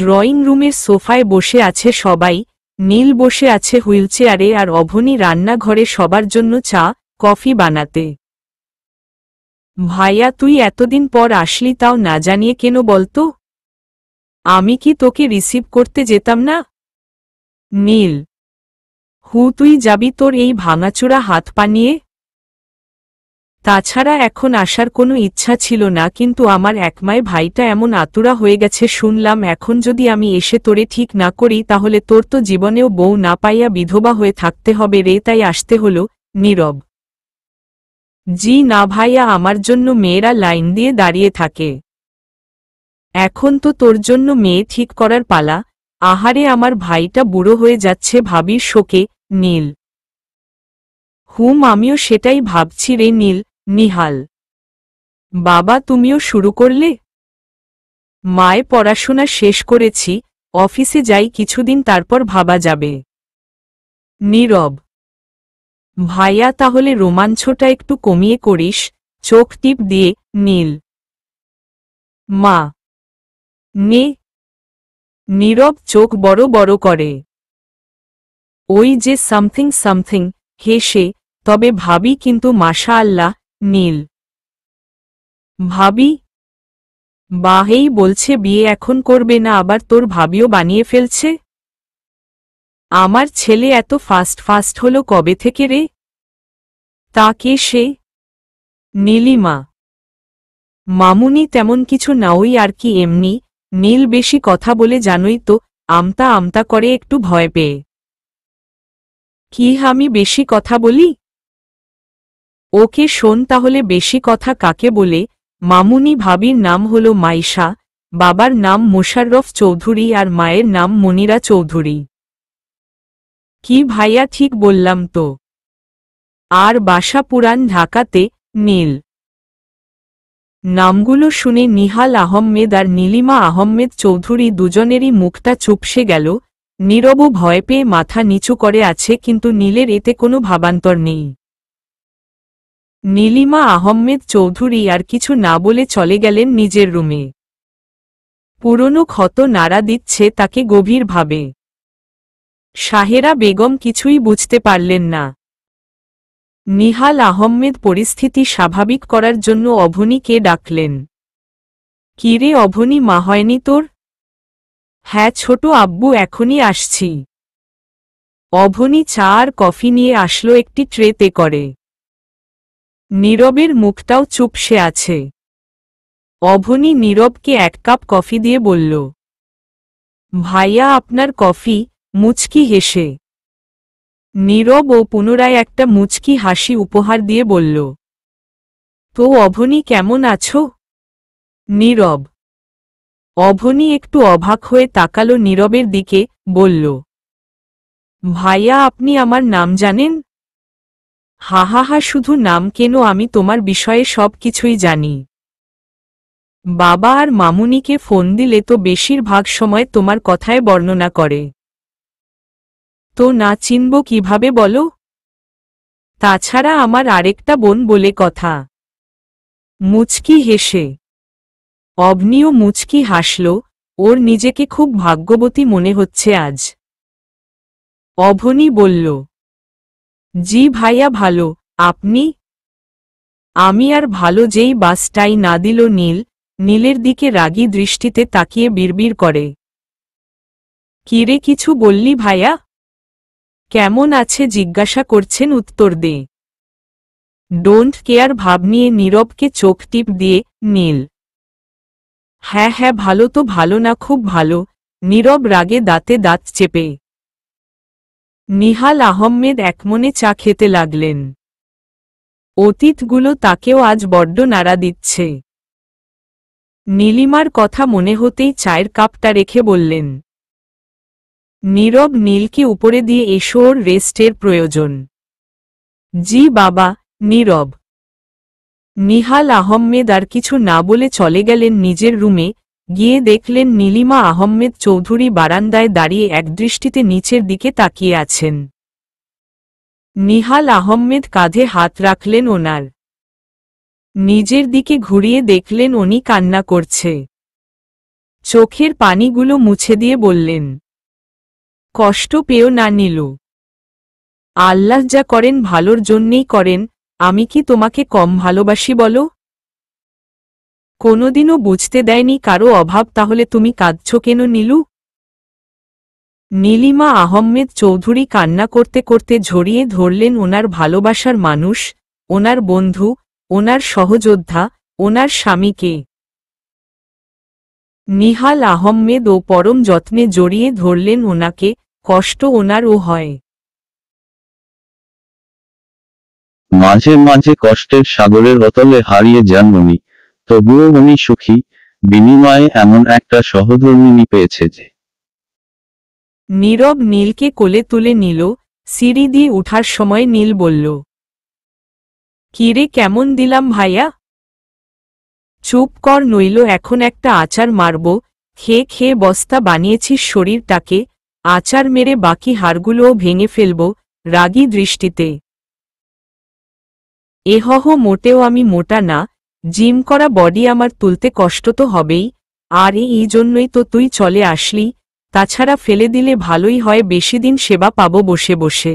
drawing রুমের সোফায় বসে আছে সবাই নীল বসে আছে হুইলচেয়ারে আর অভনী রান্নাঘরে সবার জন্য চা কফি বানাতে ভাইয়া তুই এতদিন পর আসলি তাও না জানিয়ে কেন বলতো আমি কি তোকে রিসিভ করতে যেতাম না নীল হু তুই যাবি তোর এই ভাঙাচোরা হাত পানিয়ে তাছাড়া এখন আসার কোনো ইচ্ছা ছিল না কিন্তু আমার একমায় ভাইটা এমন আতুরা হয়ে গেছে শুনলাম এখন যদি আমি এসে তোরে ঠিক না করি তাহলে তোর তো জীবনেও বউ না পাইয়া বিধবা হয়ে থাকতে হবে রে তাই আসতে হল নীরব জি না ভাইয়া আমার জন্য মেয়েরা লাইন দিয়ে দাঁড়িয়ে থাকে এখন তো তোর জন্য মেয়ে ঠিক করার পালা আহারে আমার ভাইটা বুড়ো হয়ে যাচ্ছে ভাবির শোকে নীল হুম আমিও সেটাই ভাবছি রে নীল নিহাল বাবা তুমিও শুরু করলে মায় পড়াশোনা শেষ করেছি অফিসে যাই কিছুদিন তারপর ভাবা যাবে নীরব ভাইয়া তাহলে রোমাঞ্চটা একটু কমিয়ে করিস চোখ টিপ দিয়ে নীল মা নে নীরব চোখ বড় বড় করে ওই যে সামথিং সামথিং হেসে তবে ভাবি কিন্তু মাশা আল্লাহ নীল ভাবি বাহেই বলছে বিয়ে এখন করবে না আবার তোর ভাবিও বানিয়ে ফেলছে আমার ছেলে এত ফাস্ট ফাস্ট হলো কবে থেকে রে তাকে সে নীলিমা মামুনি তেমন কিছু নাওই আর কি এমনি নীল বেশি কথা বলে জানোই তো আমতা আমতা করে একটু ভয় পেয়ে কি আমি বেশি কথা বলি ওকে শোন তাহলে বেশি কথা কাকে বলে মামুনি ভাবির নাম হল মাইশা বাবার নাম মোশাররফ চৌধুরী আর মায়ের নাম মনিরা চৌধুরী কি ভাইয়া ঠিক বললাম তো আর বাসা পুরান ঢাকাতে নীল নামগুলো শুনে নিহাল আহম্মেদ আর নীলিমা আহম্মেদ চৌধুরী দুজনেরই মুখটা চুপসে গেল নীরব ভয় পেয়ে মাথা নিচু করে আছে কিন্তু নীলের এতে কোনো ভাবান্তর নেই নীলিমা আহম্মেদ চৌধুরী আর কিছু না বলে চলে গেলেন নিজের রুমে পুরনো ক্ষত নাড়া দিচ্ছে তাকে গভীরভাবে শাহেরা বেগম কিছুই বুঝতে পারলেন না নিহাল আহম্মেদ পরিস্থিতি স্বাভাবিক করার জন্য অভনীকে ডাকলেন কিরে অভনী মা হয়নি তোর হ্যাঁ ছোট আব্বু এখনই আসছি অভনী চা আর কফি নিয়ে আসলো একটি ট্রেতে করে নীরবের মুখটাও চুপসে আছে অভনী নীরবকে এক কাপ কফি দিয়ে বলল ভাইয়া আপনার কফি মুচকি হেসে নীরব ও পুনরায় একটা মুচকি হাসি উপহার দিয়ে বলল তো অভনী কেমন আছো নীরব অভনী একটু অবাক হয়ে তাকালো নীরবের দিকে বলল ভাইয়া আপনি আমার নাম জানেন হাহাহা শুধু নাম কেন আমি তোমার বিষয়ে সব কিছুই জানি বাবা আর মামুনিকে ফোন দিলে তো বেশিরভাগ সময় তোমার কথায় বর্ণনা করে তো না চিনব কিভাবে বলো তাছাড়া আমার আরেকটা বোন বলে কথা মুচকি হেসে অবনিও মুচকি হাসল ওর নিজেকে খুব ভাগ্যবতী মনে হচ্ছে আজ অভনি বলল জি ভাইয়া ভালো আপনি আমি আর ভালো যেই বাসটাই না দিল নীল নীলের দিকে রাগী দৃষ্টিতে তাকিয়ে বিড়বিড় করে কিরে কিছু বললি ভাইয়া কেমন আছে জিজ্ঞাসা করছেন উত্তর দে ডোন্ট কেয়ার ভাব নিয়ে নীরবকে চোখ টিপ দিয়ে নীল হ্যাঁ হ্যাঁ ভালো তো ভালো না খুব ভালো নীরব রাগে দাঁতে দাঁত চেপে নিহাল আহম্মেদ একমনে চা খেতে লাগলেন অতীতগুলো তাকেও আজ বড্ড নাড়া দিচ্ছে নীলিমার কথা মনে হতেই চায়ের কাপটা রেখে বললেন নীরব নীলকে উপরে দিয়ে এসো ওর রেস্টের প্রয়োজন জি বাবা নীরব নিহাল আহম্মেদ আর কিছু না বলে চলে গেলেন নিজের রুমে গিয়ে দেখলেন নীলিমা আহমেদ চৌধুরী বারান্দায় দাঁড়িয়ে একদৃষ্টিতে নিচের দিকে তাকিয়ে আছেন নিহাল আহম্মেদ কাঁধে হাত রাখলেন ওনার নিজের দিকে ঘুরিয়ে দেখলেন উনি কান্না করছে চোখের পানিগুলো মুছে দিয়ে বললেন কষ্ট পেও না নিলু আল্লাহ যা করেন ভালোর জন্যেই করেন আমি কি তোমাকে কম ভালোবাসি বলো কোনোদিনও বুঝতে দেয়নি কারো অভাব তাহলে তুমি কাঁদছ কেন নীলু নীলিমা আহম্মেদ চৌধুরী কান্না করতে করতে ঝরিয়ে ধরলেন ওনার ভালোবাসার মানুষ ওনার বন্ধু ওনার সহযোদ্ধা ওনার স্বামীকে নিহাল আহম্মেদ ও পরম যত্নে জড়িয়ে ধরলেন ওনাকে কষ্ট ওনারও হয় মাঝে মাঝে কষ্টের সাগরের অতলে হারিয়ে যান উনি তবুও উনি সুখী বিনিময়ে এমন একটা সহধর্মিনী পেয়েছে যে নীরব নীলকে কোলে তুলে নিল সিঁড়ি দিয়ে উঠার সময় নীল বলল কিরে কেমন দিলাম ভাইয়া চুপ কর নইল এখন একটা আচার মারব খেয়ে খেয়ে বস্তা বানিয়েছিস শরীরটাকে আচার মেরে বাকি হাড়গুলোও ভেঙে ফেলব রাগী দৃষ্টিতে এহহ মোটেও আমি মোটা না জিম করা বডি আমার তুলতে কষ্ট তো হবেই আর এই জন্যই তো তুই চলে আসলি তাছাড়া ফেলে দিলে ভালোই হয় বেশি দিন সেবা পাবো বসে বসে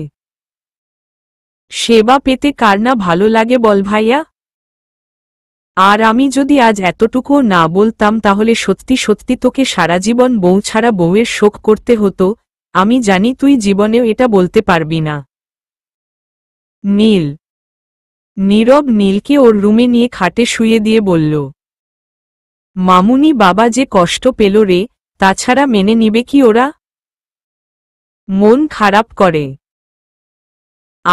সেবা পেতে কার না ভালো লাগে বল ভাইয়া আর আমি যদি আজ এতটুকু না বলতাম তাহলে সত্যি সত্যি তোকে সারা জীবন বউ ছাড়া বউয়ের শোক করতে হতো আমি জানি তুই জীবনেও এটা বলতে পারবি না নীল নীরব নীলকে ওর রুমে নিয়ে খাটে শুয়ে দিয়ে বলল মামুনি বাবা যে কষ্ট পেল রে তাছাড়া মেনে নিবে কি ওরা মন খারাপ করে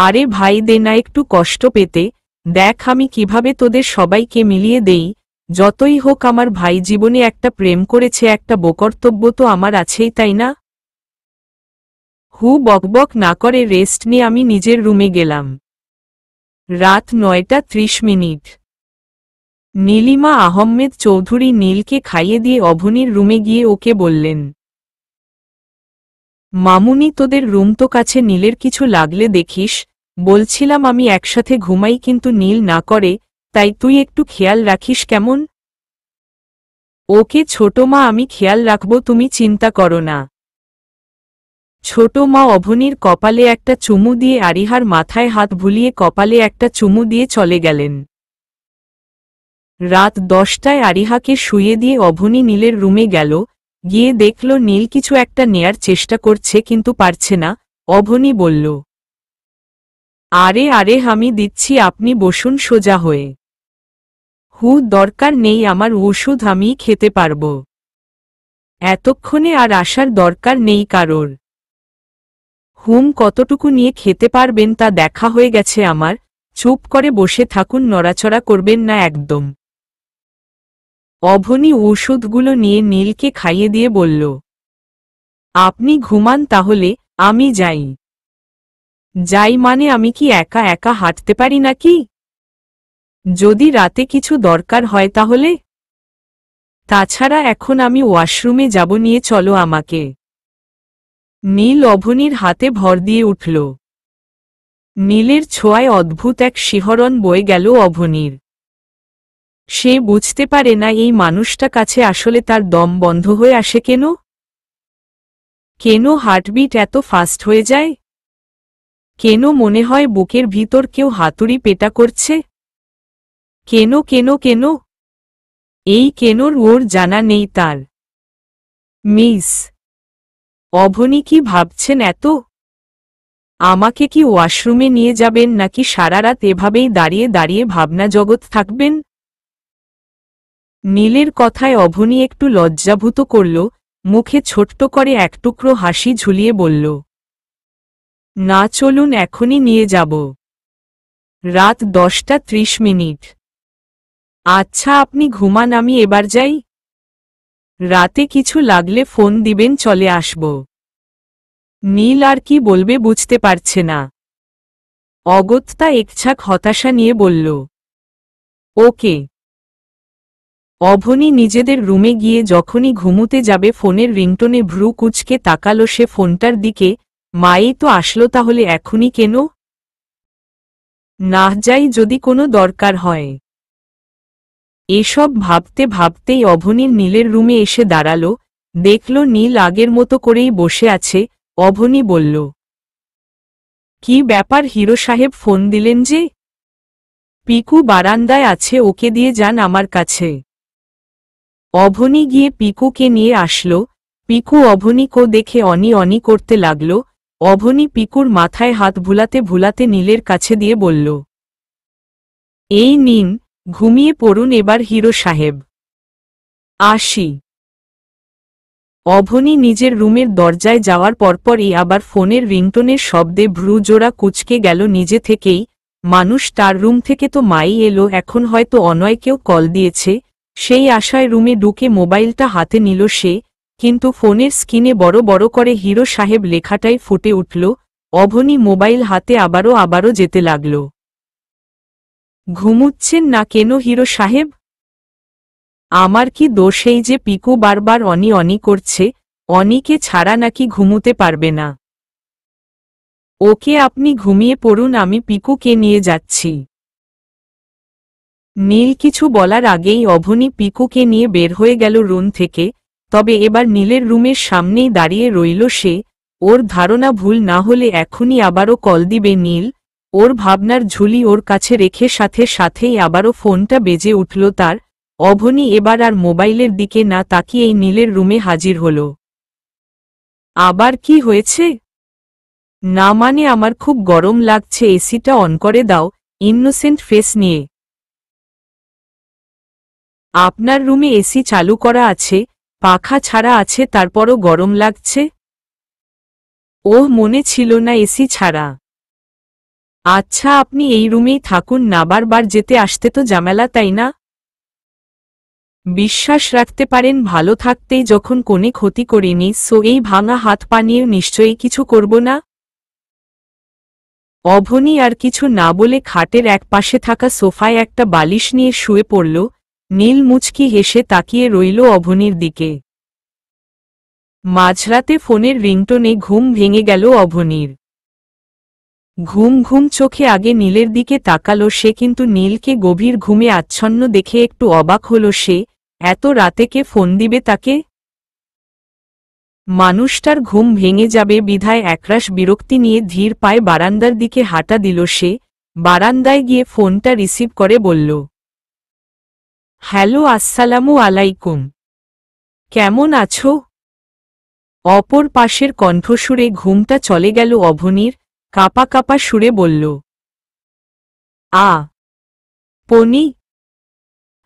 আরে ভাই দে না একটু কষ্ট পেতে দেখ আমি কিভাবে তোদের সবাইকে মিলিয়ে দেই যতই হোক আমার ভাই জীবনে একটা প্রেম করেছে একটা বোকর্তব্য তো আমার আছেই তাই না হু বকবক না করে রেস্ট নিয়ে আমি নিজের রুমে গেলাম রাত নয়টা ত্রিশ মিনিট নীলিমা আহম্মেদ চৌধুরী নীলকে খাইয়ে দিয়ে অভনির রুমে গিয়ে ওকে বললেন মামুনি তোদের রুম তো কাছে নীলের কিছু লাগলে দেখিস বলছিলাম আমি একসাথে ঘুমাই কিন্তু নীল না করে তাই তুই একটু খেয়াল রাখিস কেমন ওকে ছোট মা আমি খেয়াল রাখব তুমি চিন্তা করো না ছোট মা অভনির কপালে একটা চুমু দিয়ে আরিহার মাথায় হাত ভুলিয়ে কপালে একটা চুমু দিয়ে চলে গেলেন রাত দশটায় আরিহাকে শুয়ে দিয়ে অভনি নীলের রুমে গেল গিয়ে দেখল নীল কিছু একটা নেয়ার চেষ্টা করছে কিন্তু পারছে না অভনি বলল আরে আরে আমি দিচ্ছি আপনি বসুন সোজা হয়ে হু দরকার নেই আমার ওষুধ আমি খেতে পারব এতক্ষণে আর আসার দরকার নেই কারোর ঘুম কতটুকু নিয়ে খেতে পারবেন তা দেখা হয়ে গেছে আমার চুপ করে বসে থাকুন নড়াচড়া করবেন না একদম অভনী ওষুধগুলো নিয়ে নীলকে খাইয়ে দিয়ে বলল আপনি ঘুমান তাহলে আমি যাই যাই মানে আমি কি একা একা হাঁটতে পারি নাকি যদি রাতে কিছু দরকার হয় তাহলে তাছাড়া এখন আমি ওয়াশরুমে যাব নিয়ে চলো আমাকে নীল অভনির হাতে ভর দিয়ে উঠল নীলের ছোঁয়ায় অদ্ভুত এক শিহরণ বয়ে গেল অভনির সে বুঝতে পারে না এই মানুষটা কাছে আসলে তার দম বন্ধ হয়ে আসে কেন কেন হার্টবিট এত ফাস্ট হয়ে যায় কেন মনে হয় বুকের ভিতর কেউ হাতুড়ি পেটা করছে কেন কেন কেন এই কেনর ওর জানা নেই তার মিস অভনী কি ভাবছেন এত আমাকে কি ওয়াশরুমে নিয়ে যাবেন নাকি সারা রাত এভাবেই দাঁড়িয়ে দাঁড়িয়ে ভাবনা জগৎ থাকবেন নীলের কথায় অভনী একটু লজ্জাভূত করল মুখে ছোট্ট করে এক টুকরো হাসি ঝুলিয়ে বলল না চলুন এখনই নিয়ে যাব রাত দশটা ত্রিশ মিনিট আচ্ছা আপনি ঘুমান আমি এবার যাই রাতে কিছু লাগলে ফোন দিবেন চলে আসব নীল আর কি বলবে বুঝতে পারছে না অগত্যা একছাক হতাশা নিয়ে বলল ওকে অভনী নিজেদের রুমে গিয়ে যখনই ঘুমুতে যাবে ফোনের রিংটনে ভ্রু কুচকে তাকালো সে ফোনটার দিকে মায়েই তো আসলো তাহলে এখনই কেন না যাই যদি কোনো দরকার হয় এসব ভাবতে ভাবতেই অভনীর নীলের রুমে এসে দাঁড়াল দেখল নীল আগের মতো করেই বসে আছে অভনী বলল কি ব্যাপার হিরো সাহেব ফোন দিলেন যে পিকু বারান্দায় আছে ওকে দিয়ে যান আমার কাছে অভনী গিয়ে পিকুকে নিয়ে আসল পিকু কো দেখে অনি অনি করতে লাগল অভনী পিকুর মাথায় হাত ভুলাতে ভুলাতে নীলের কাছে দিয়ে বলল এই নিন ঘুমিয়ে পড়ুন এবার হিরো সাহেব আশি অভনী নিজের রুমের দরজায় যাওয়ার পরপরই আবার ফোনের রিংটোনের শব্দে ভ্রু জোড়া কুচকে গেল নিজে থেকেই মানুষ তার রুম থেকে তো মাই এলো এখন হয়তো অনয়কেও কল দিয়েছে সেই আশায় রুমে ঢুকে মোবাইলটা হাতে নিল সে কিন্তু ফোনের স্ক্রিনে বড় বড় করে হিরো সাহেব লেখাটাই ফুটে উঠল অভনী মোবাইল হাতে আবারও আবারও যেতে লাগলো ঘুমুচ্ছেন না কেন হিরো সাহেব আমার কি দোষ এই যে পিকু বারবার অনি অনি করছে অনিকে ছাড়া নাকি ঘুমুতে পারবে না ওকে আপনি ঘুমিয়ে পড়ুন আমি পিকুকে নিয়ে যাচ্ছি নীল কিছু বলার আগেই অভনী পিকুকে নিয়ে বের হয়ে গেল রুম থেকে তবে এবার নীলের রুমের সামনেই দাঁড়িয়ে রইল সে ওর ধারণা ভুল না হলে এখনই আবারও কল দিবে নীল ওর ভাবনার ঝুলি ওর কাছে রেখে সাথে সাথেই আবারও ফোনটা বেজে উঠল তার অভনি এবার আর মোবাইলের দিকে না তাকিয়েই নীলের রুমে হাজির হল আবার কি হয়েছে না মানে আমার খুব গরম লাগছে এসিটা অন করে দাও ইন্নোসেন্ট ফেস নিয়ে আপনার রুমে এসি চালু করা আছে পাখা ছাড়া আছে তারপরও গরম লাগছে ওহ মনে ছিল না এসি ছাড়া আচ্ছা আপনি এই রুমেই থাকুন না বারবার যেতে আসতে তো জামেলা তাই না বিশ্বাস রাখতে পারেন ভালো থাকতেই যখন কোনে ক্ষতি করিনি সো এই ভাঙা হাত পানিয়ে নিশ্চয়ই কিছু করব না অভনি আর কিছু না বলে খাটের এক পাশে থাকা সোফায় একটা বালিশ নিয়ে শুয়ে পড়ল নীল মুচকি হেসে তাকিয়ে রইল অভনির দিকে মাঝরাতে ফোনের রিংটনে ঘুম ভেঙে গেল অভনির ঘুম ঘুম চোখে আগে নীলের দিকে তাকালো সে কিন্তু নীলকে গভীর ঘুমে আচ্ছন্ন দেখে একটু অবাক হল সে এত রাতে কে ফোন দিবে তাকে মানুষটার ঘুম ভেঙে যাবে বিধায় একরাশ বিরক্তি নিয়ে ধীর পায়ে বারান্দার দিকে হাঁটা দিল সে বারান্দায় গিয়ে ফোনটা রিসিভ করে বলল হ্যালো আসসালামু আলাইকুম কেমন আছো অপর পাশের কণ্ঠসুরে ঘুমটা চলে গেল অভনির কাপা কাপা সুরে বলল আ পনি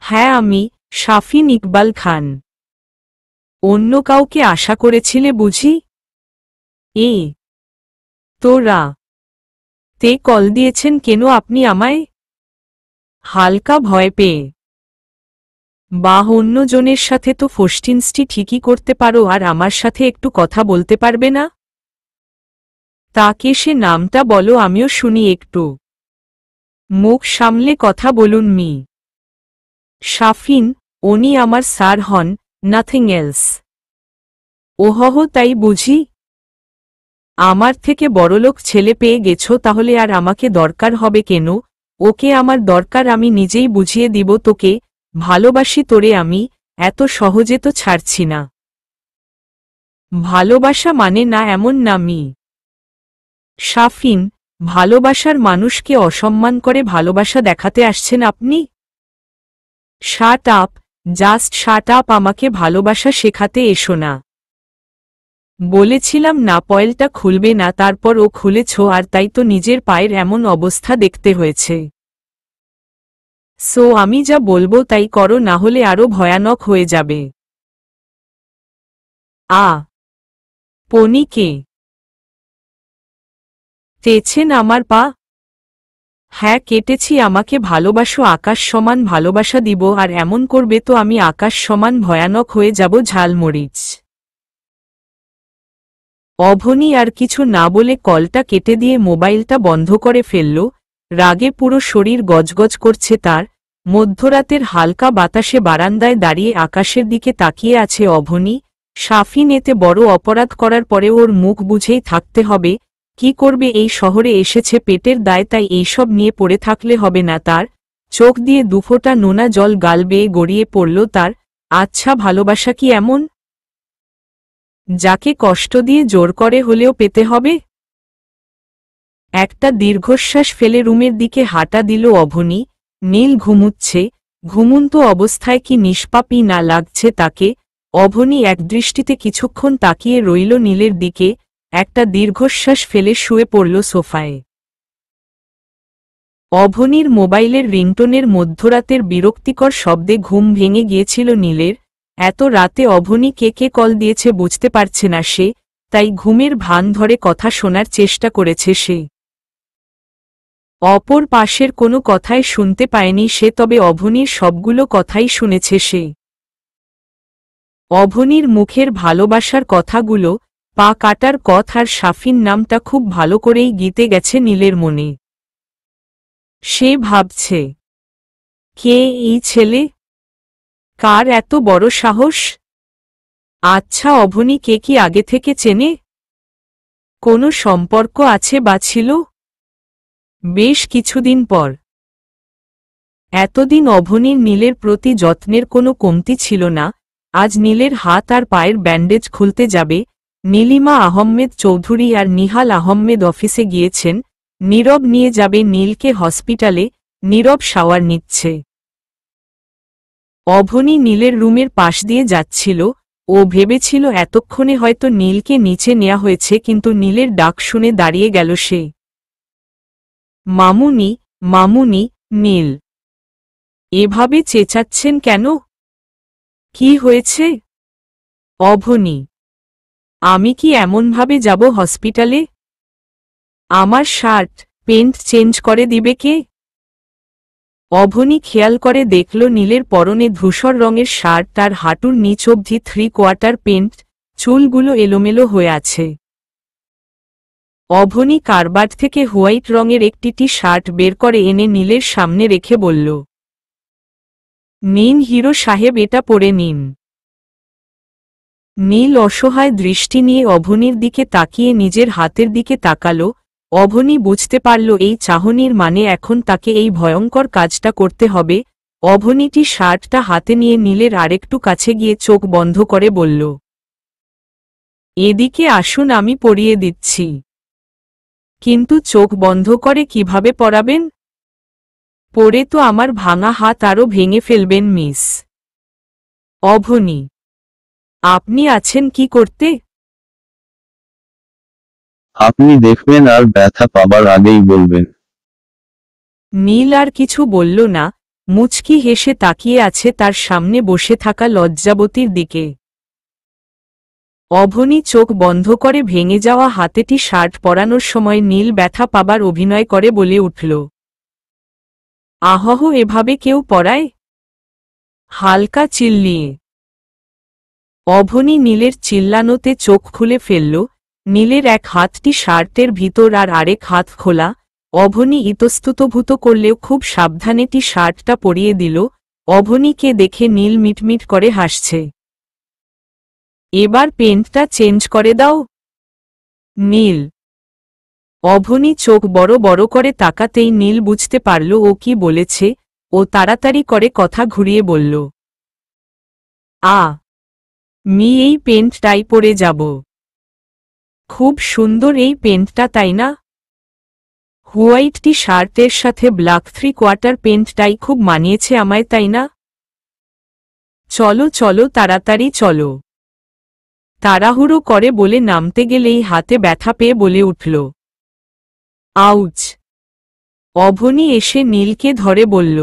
হ্যাঁ আমি শাফিন ইকবাল খান অন্য কাউকে আশা করেছিলে বুঝি এ তোরা তে কল দিয়েছেন কেন আপনি আমায় হালকা ভয় পেয়ে বা অন্যজনের সাথে তো ফোস্টিনসটি ঠিকই করতে পারো আর আমার সাথে একটু কথা বলতে পারবে না তাকে সে নামটা বলো আমিও শুনি একটু মুখ সামলে কথা বলুন মি শাফিন উনি আমার স্যার হন নাথিং এলস ওহহ তাই বুঝি আমার থেকে বড়লোক ছেলে পেয়ে গেছো তাহলে আর আমাকে দরকার হবে কেন ওকে আমার দরকার আমি নিজেই বুঝিয়ে দিব তোকে ভালোবাসি তোরে আমি এত সহজে তো ছাড়ছি না ভালোবাসা মানে না এমন না মি শাফিন ভালোবাসার মানুষকে অসম্মান করে ভালোবাসা দেখাতে আসছেন আপনি shut up just shut up আমাকে ভালোবাসা শেখাতে এসো না বলেছিলাম না পয়েলটা খুলবে না তারপর ও খুলেছ আর তাই তো নিজের পায়ের এমন অবস্থা দেখতে হয়েছে সো আমি যা বলবো তাই করো না হলে আরও ভয়ানক হয়ে যাবে আ পনিকে তেছেন আমার পা হ্যাঁ কেটেছি আমাকে ভালোবাসো আকাশ সমান ভালোবাসা দিব আর এমন করবে তো আমি আকাশ সমান ভয়ানক হয়ে যাব ঝালমরিচ অভনি আর কিছু না বলে কলটা কেটে দিয়ে মোবাইলটা বন্ধ করে ফেলল রাগে পুরো শরীর গজগজ করছে তার মধ্যরাতের হালকা বাতাসে বারান্দায় দাঁড়িয়ে আকাশের দিকে তাকিয়ে আছে অভনি সাফিন এতে বড় অপরাধ করার পরে ওর মুখ বুঝেই থাকতে হবে কি করবে এই শহরে এসেছে পেটের দায় তাই এইসব নিয়ে পড়ে থাকলে হবে না তার চোখ দিয়ে দুফোটা নোনা জল গাল বেয়ে গড়িয়ে পড়ল তার আচ্ছা ভালোবাসা কি এমন যাকে কষ্ট দিয়ে জোর করে হলেও পেতে হবে একটা দীর্ঘশ্বাস ফেলে রুমের দিকে হাঁটা দিল অভনি নীল ঘুমুচ্ছে ঘুমন্ত অবস্থায় কি নিষ্পাপি না লাগছে তাকে অভনি একদৃষ্টিতে কিছুক্ষণ তাকিয়ে রইল নীলের দিকে একটা দীর্ঘশ্বাস ফেলে শুয়ে পড়ল সোফায় অভনির মোবাইলের রিংটোনের মধ্যরাতের বিরক্তিকর শব্দে ঘুম ভেঙে গিয়েছিল নীলের এত রাতে অভনি কে কে কল দিয়েছে বুঝতে পারছে না সে তাই ঘুমের ভান ধরে কথা শোনার চেষ্টা করেছে সে অপর পাশের কোনো কথাই শুনতে পায়নি সে তবে অভনির সবগুলো কথাই শুনেছে সে অভনির মুখের ভালোবাসার কথাগুলো পা কাটার কথ আর সাফিন নামটা খুব ভালো করেই গিতে গেছে নীলের মনে সে ভাবছে কে এই ছেলে কার এত বড় সাহস আচ্ছা অভনি কে কি আগে থেকে চেনে কোনো সম্পর্ক আছে বা ছিল বেশ কিছুদিন পর এতদিন অভনির নীলের প্রতি যত্নের কোনো কমতি ছিল না আজ নীলের হাত আর পায়ের ব্যান্ডেজ খুলতে যাবে নীলিমা আহম্মেদ চৌধুরী আর নিহাল আহম্মেদ অফিসে গিয়েছেন নীরব নিয়ে যাবে নীলকে হসপিটালে নীরব শাওয়ার নিচ্ছে অভনী নীলের রুমের পাশ দিয়ে যাচ্ছিল ও ভেবেছিল এতক্ষণে হয়তো নীলকে নিচে নেওয়া হয়েছে কিন্তু নীলের ডাক শুনে দাঁড়িয়ে গেল সে মামুনি মামুনি নীল এভাবে চেঁচাচ্ছেন কেন কি হয়েছে অভনী আমি কি এমনভাবে যাব হসপিটালে আমার শার্ট পেন্ট চেঞ্জ করে দিবে কে অভনী খেয়াল করে দেখল নীলের পরনে ধূসর রঙের শার্ট তার হাঁটুর নিচ অবধি থ্রি কোয়ার্টার পেন্ট চুলগুলো এলোমেলো হয়ে আছে অভনী কারবার থেকে হোয়াইট রঙের একটি টি শার্ট বের করে এনে নীলের সামনে রেখে বলল নিন হিরো সাহেব এটা পরে নিন নীল অসহায় দৃষ্টি নিয়ে অভনির দিকে তাকিয়ে নিজের হাতের দিকে তাকালো অভনি বুঝতে পারল এই চাহনির মানে এখন তাকে এই ভয়ঙ্কর কাজটা করতে হবে অভনিটি শার্টটা হাতে নিয়ে নীলের আরেকটু কাছে গিয়ে চোখ বন্ধ করে বলল এদিকে আসুন আমি পরিয়ে দিচ্ছি কিন্তু চোখ বন্ধ করে কিভাবে পড়াবেন পরে তো আমার ভাঙা হাত আরও ভেঙে ফেলবেন মিস অভনী আপনি আছেন কি করতে আপনি দেখবেন আর ব্যথা পাবার আগেই বলবেন নীল আর কিছু বলল না মুচকি হেসে তাকিয়ে আছে তার সামনে বসে থাকা লজ্জাবতীর দিকে অভনী চোখ বন্ধ করে ভেঙে যাওয়া হাতেটি শার্ট পরানোর সময় নীল ব্যথা পাবার অভিনয় করে বলে উঠল আহহ এভাবে কেউ পড়ায় হালকা চিল্লিয়ে অভনী নীলের চিল্লানোতে চোখ খুলে ফেলল নীলের এক হাতটি শার্টের ভিতর আর আরেক হাত খোলা অভনী ইতস্তুতভূত করলেও খুব সাবধানেটি শার্টটা পরিয়ে দিল অভনীকে দেখে নীল মিটমিট করে হাসছে এবার পেন্টটা চেঞ্জ করে দাও নীল অভনী চোখ বড় বড় করে তাকাতেই নীল বুঝতে পারল ও কি বলেছে ও তাড়াতাড়ি করে কথা ঘুরিয়ে বলল আ আমি এই পেন্টটাই পরে যাব খুব সুন্দর এই পেন্টটা তাই না হোয়াইটটি টি শার্টের সাথে ব্ল্যাক থ্রি কোয়ার্টার পেন্টটাই খুব মানিয়েছে আমায় তাই না চলো চলো তাড়াতাড়ি চলো তাড়াহুড়ো করে বলে নামতে গেলেই হাতে ব্যথা পেয়ে বলে উঠল আউচ অভনি এসে নীলকে ধরে বলল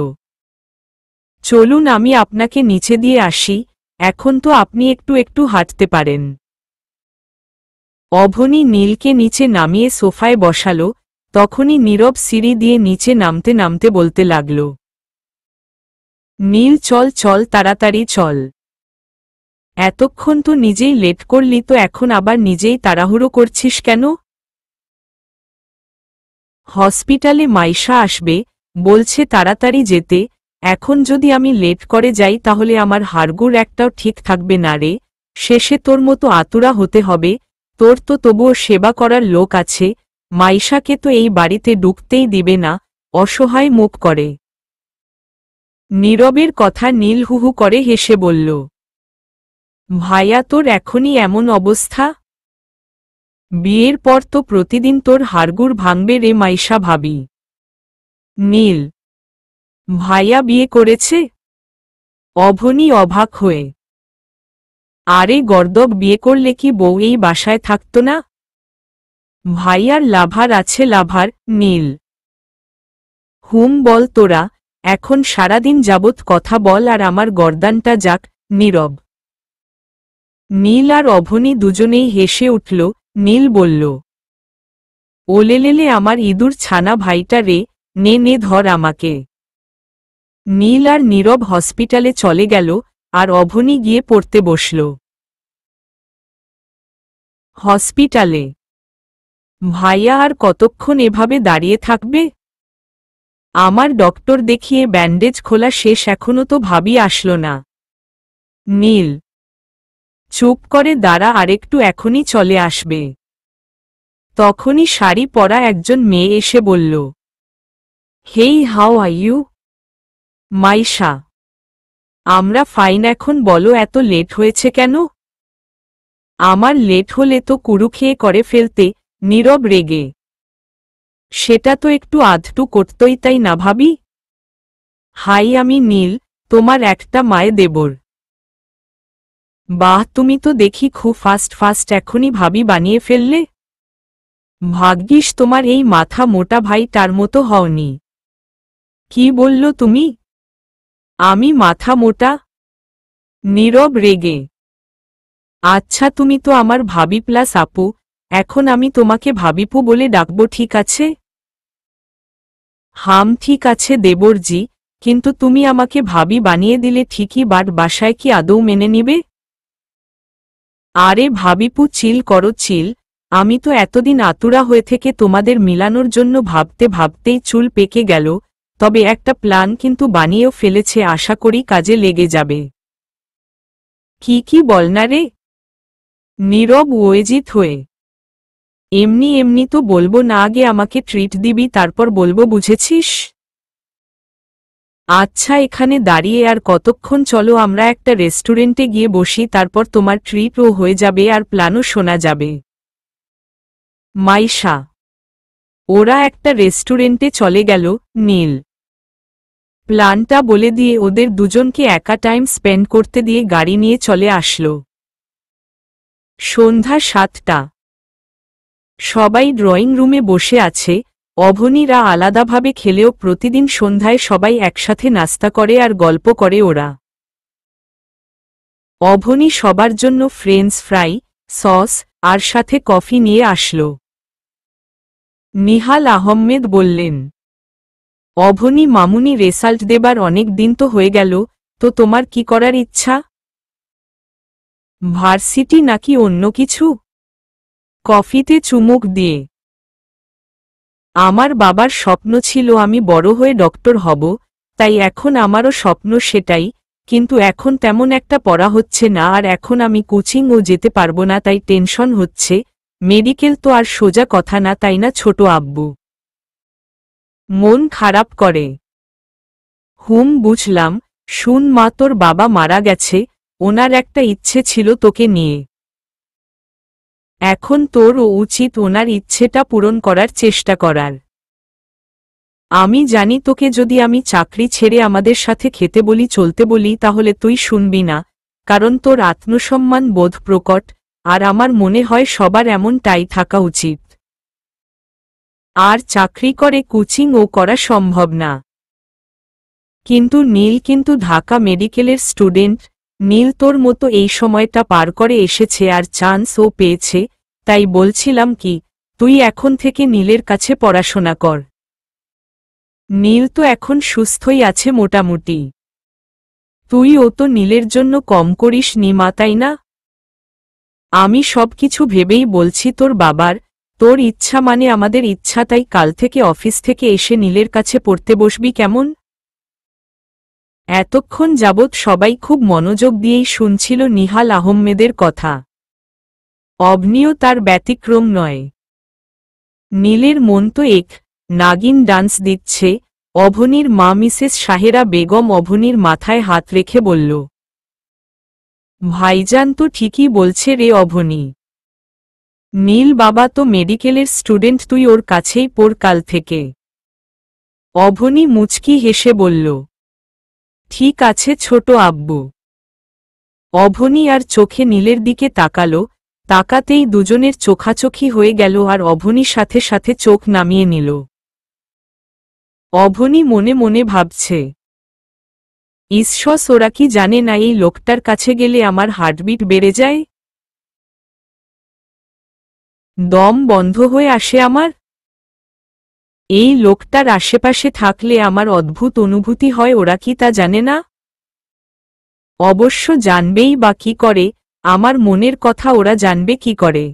চলুন আমি আপনাকে নিচে দিয়ে আসি এখন তো আপনি একটু একটু হাঁটতে পারেন অভনী নীলকে নিচে নামিয়ে সোফায় বসালো তখনই নীরব সিঁড়ি দিয়ে নিচে নামতে নামতে বলতে লাগল নীল চল চল তাড়াতাড়ি চল এতক্ষণ তো নিজেই লেট করলি তো এখন আবার নিজেই তাড়াহুড়ো করছিস কেন হসপিটালে মাইশা আসবে বলছে তাড়াতাড়ি যেতে এখন যদি আমি লেট করে যাই তাহলে আমার হাড়গুর একটাও ঠিক থাকবে না রে শেষে তোর মতো আতুরা হতে হবে তোর তো তবুও সেবা করার লোক আছে মাইশাকে তো এই বাড়িতে ঢুকতেই দিবে না অসহায় মুখ করে নীরবের কথা নীল হুহু করে হেসে বলল ভাইয়া তোর এখনই এমন অবস্থা বিয়ের পর তো প্রতিদিন তোর হাড়গুড় ভাঙবে রে মাইশা ভাবি নীল ভাইয়া বিয়ে করেছে অভনী অবাক হয়ে আরে গর্দব বিয়ে করলে কি বউ এই বাসায় থাকত না ভাইয়ার লাভার আছে লাভার নীল হুম বল তোরা এখন সারাদিন যাবৎ কথা বল আর আমার গর্দানটা যাক নীরব নীল আর অভনী দুজনেই হেসে উঠল নীল বলল ওলেলেলে আমার ইঁদুর ছানা ভাইটা রে নে নে ধর আমাকে নীল আর নীরব হসপিটালে চলে গেল আর অভনি গিয়ে পড়তে বসল হসপিটালে ভাইয়া আর কতক্ষণ এভাবে দাঁড়িয়ে থাকবে আমার ডক্টর দেখিয়ে ব্যান্ডেজ খোলা শেষ এখনো তো ভাবি আসলো না নীল চুপ করে দাঁড়া আরেকটু এখনই চলে আসবে তখনই শাড়ি পরা একজন মেয়ে এসে বলল hey how are you Maisha আমরা ফাইন এখন বলো এত লেট হয়েছে কেন আমার লেট হলে তো কুরু খেয়ে করে ফেলতে নীরব রেগে সেটা তো একটু আধটু করতই তাই না ভাবি হাই আমি নীল তোমার একটা মায়ে দেবর বাহ তুমি তো দেখি খুব ফাস্ট ফাস্ট এখনই ভাবি বানিয়ে ফেললে ভাগ্যিস তোমার এই মাথা মোটা ভাই তার মতো হওনি কি বলল তুমি আমি মাথা মোটা নীরব রেগে আচ্ছা তুমি তো আমার ভাবি প্লাস আপু এখন আমি তোমাকে ভাবিপু বলে ডাকব ঠিক আছে হাম ঠিক আছে দেবরজি কিন্তু তুমি আমাকে ভাবি বানিয়ে দিলে ঠিকই বাট বাসায় কি আদৌ মেনে নিবে আরে ভাবিপু চিল করো চিল আমি তো এতদিন আতুরা হয়ে থেকে তোমাদের মিলানোর জন্য ভাবতে ভাবতেই চুল পেকে গেল তবে একটা প্ল্যান কিন্তু বানিয়েও ফেলেছে আশা করি কাজে লেগে যাবে কি কি বল না রে নীরব ওয়েজিত হয়ে এমনি এমনি তো বলবো না আগে আমাকে ট্রিট দিবি তারপর বলবো বুঝেছিস আচ্ছা এখানে দাঁড়িয়ে আর কতক্ষণ চলো আমরা একটা রেস্টুরেন্টে গিয়ে বসি তারপর তোমার ট্রিপও হয়ে যাবে আর প্ল্যানও শোনা যাবে মাইশা ওরা একটা রেস্টুরেন্টে চলে গেল নীল প্ল্যানটা বলে দিয়ে ওদের দুজনকে একা টাইম স্পেন্ড করতে দিয়ে গাড়ি নিয়ে চলে আসল সন্ধ্যা সাতটা সবাই ড্রয়িং রুমে বসে আছে অভনীরা আলাদাভাবে খেলেও প্রতিদিন সন্ধ্যায় সবাই একসাথে নাস্তা করে আর গল্প করে ওরা অভনী সবার জন্য ফ্রেঞ্চ ফ্রাই সস আর সাথে কফি নিয়ে আসল নিহাল আহম্মেদ বললেন অভনী মামুনি রেজাল্ট দেবার অনেক দিন তো হয়ে গেল তো তোমার কি করার ইচ্ছা ভার্সিটি নাকি অন্য কিছু কফিতে চুমুক দিয়ে আমার বাবার স্বপ্ন ছিল আমি বড় হয়ে ডক্টর হব তাই এখন আমারও স্বপ্ন সেটাই কিন্তু এখন তেমন একটা পড়া হচ্ছে না আর এখন আমি কোচিংও যেতে পারবো না তাই টেনশন হচ্ছে মেডিকেল তো আর সোজা কথা না তাই না ছোট আব্বু মন খারাপ করে হুম বুঝলাম শুন মা তোর বাবা মারা গেছে ওনার একটা ইচ্ছে ছিল তোকে নিয়ে এখন তোরও উচিত ওনার ইচ্ছেটা পূরণ করার চেষ্টা করার আমি জানি তোকে যদি আমি চাকরি ছেড়ে আমাদের সাথে খেতে বলি চলতে বলি তাহলে তুই শুনবি না কারণ তোর আত্মসম্মান বোধ প্রকট আর আমার মনে হয় সবার এমনটাই থাকা উচিত আর চাকরি করে কোচিংও করা সম্ভব না কিন্তু নীল কিন্তু ঢাকা মেডিকেলের স্টুডেন্ট নীল তোর মতো এই সময়টা পার করে এসেছে আর চান্সও পেয়েছে তাই বলছিলাম কি তুই এখন থেকে নীলের কাছে পড়াশোনা কর নীল তো এখন সুস্থই আছে মোটামুটি তুই ও তো নীলের জন্য কম করিস নি মাতাই না আমি সব কিছু ভেবেই বলছি তোর বাবার তোর ইচ্ছা মানে আমাদের ইচ্ছা তাই কাল থেকে অফিস থেকে এসে নীলের কাছে পড়তে বসবি কেমন এতক্ষণ যাবৎ সবাই খুব মনোযোগ দিয়েই শুনছিল নিহাল আহম্মেদের কথা অবনিও তার ব্যতিক্রম নয় নীলের মন তো এক নাগিন ডান্স দিচ্ছে অভনির মা মিসেস সাহেরা বেগম অভনির মাথায় হাত রেখে বলল ভাইজান তো ঠিকই বলছে রে অভনী নীল বাবা তো মেডিকেলের স্টুডেন্ট তুই ওর কাছেই পড় কাল থেকে অভনী মুচকি হেসে বলল ঠিক আছে ছোট আব্বু অভনী আর চোখে নীলের দিকে তাকালো তাকাতেই দুজনের চোখাচোখি হয়ে গেল আর অভনী সাথে সাথে চোখ নামিয়ে নিল অভনী মনে মনে ভাবছে ঈশ্বস ওরা কি জানে না এই লোকটার কাছে গেলে আমার হার্টবিট বেড়ে যায় দম বন্ধ হয়ে আসে আমার এই লোকটার আশেপাশে থাকলে আমার অদ্ভুত অনুভূতি হয় ওরা কি তা জানে না অবশ্য জানবেই বা কি করে আমার মনের কথা ওরা জানবে কি করে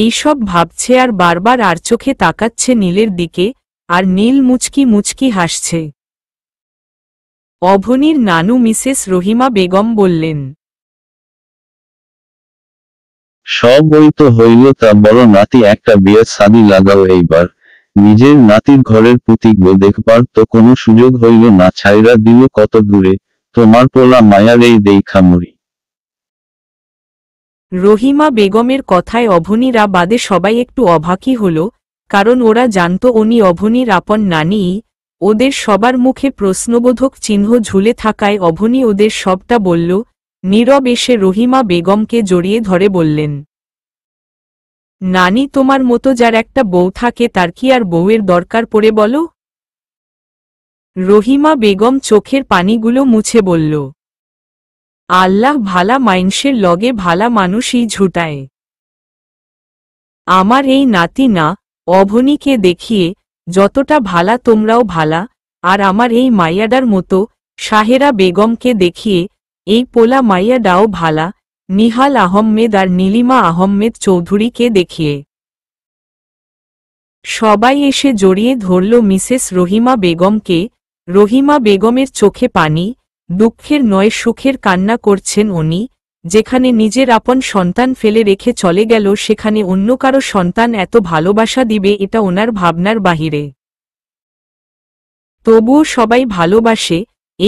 এইসব ভাবছে আর বারবার আর চোখে তাকাচ্ছে নীলের দিকে আর নীল মুচকি মুচকি হাসছে অভনির নানু মিসেস রহিমা বেগম বললেন সব ওই তো হইল তা বড় নাতি একটা বিয়ের সাদি লাগাও এইবার নিজের নাতির ঘরের পুতিগো দেখবার তো কোনো সুযোগ হইল না ছাইরা দিল কত দূরে তোমার পোলা মায়ার এই দেখা মরি রহিমা বেগমের কথায় অভনীরা বাদে সবাই একটু অভাকি হল কারণ ওরা জানত উনি অভনীর আপন নানি ওদের সবার মুখে প্রশ্নবোধক চিহ্ন ঝুলে থাকায় অভনী ওদের সবটা বলল নীরব এসে রহিমা বেগমকে জড়িয়ে ধরে বললেন নানি তোমার মতো যার একটা বউ থাকে তার কি আর বউয়ের দরকার পড়ে বলো রহিমা বেগম চোখের পানিগুলো মুছে বলল আল্লাহ ভালা মাইনসের লগে ভালা মানুষই ঝুটায় আমার এই নাতি না অভনীকে দেখিয়ে যতটা ভালা তোমরাও ভালা আর আমার এই মাইয়াডার মতো সাহেরা বেগমকে দেখিয়ে এই পোলা মাইয়া ডাও ভালা নিহাল আহম্মেদ আর নীলিমা আহম্মেদ চৌধুরীকে দেখিয়ে সবাই এসে জড়িয়ে ধরল মিসেস রহিমা বেগমকে রহিমা বেগমের চোখে পানি দুঃখের নয় সুখের কান্না করছেন উনি যেখানে নিজের আপন সন্তান ফেলে রেখে চলে গেল সেখানে অন্য কারো সন্তান এত ভালোবাসা দিবে এটা ওনার ভাবনার বাহিরে তবুও সবাই ভালোবাসে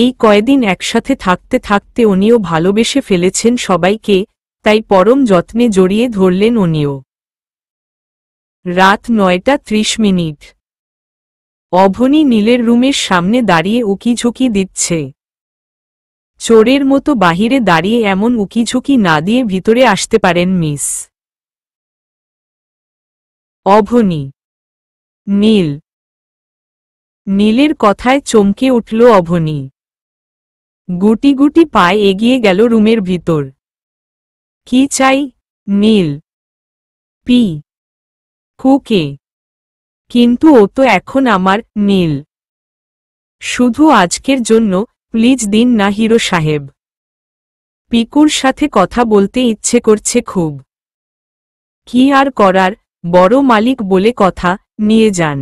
এই কয়দিন একসাথে থাকতে থাকতে উনিও ভালোবেসে ফেলেছেন সবাইকে তাই পরম যত্নে জড়িয়ে ধরলেন উনিও রাত নয়টা ত্রিশ মিনিট অভনী নীলের রুমের সামনে দাঁড়িয়ে উকিঝুঁকি দিচ্ছে চোরের মতো বাহিরে দাঁড়িয়ে এমন উকিঝুঁকি না দিয়ে ভিতরে আসতে পারেন মিস অভনী নীল নীলের কথায় চমকে উঠল অভনী গুটি গুটি পায়ে এগিয়ে গেল রুমের ভিতর কি চাই নীল পি কুকে কিন্তু ও তো এখন আমার নীল শুধু আজকের জন্য প্লিজ দিন না হিরো সাহেব পিকুর সাথে কথা বলতে ইচ্ছে করছে খুব কি আর করার বড় মালিক বলে কথা নিয়ে যান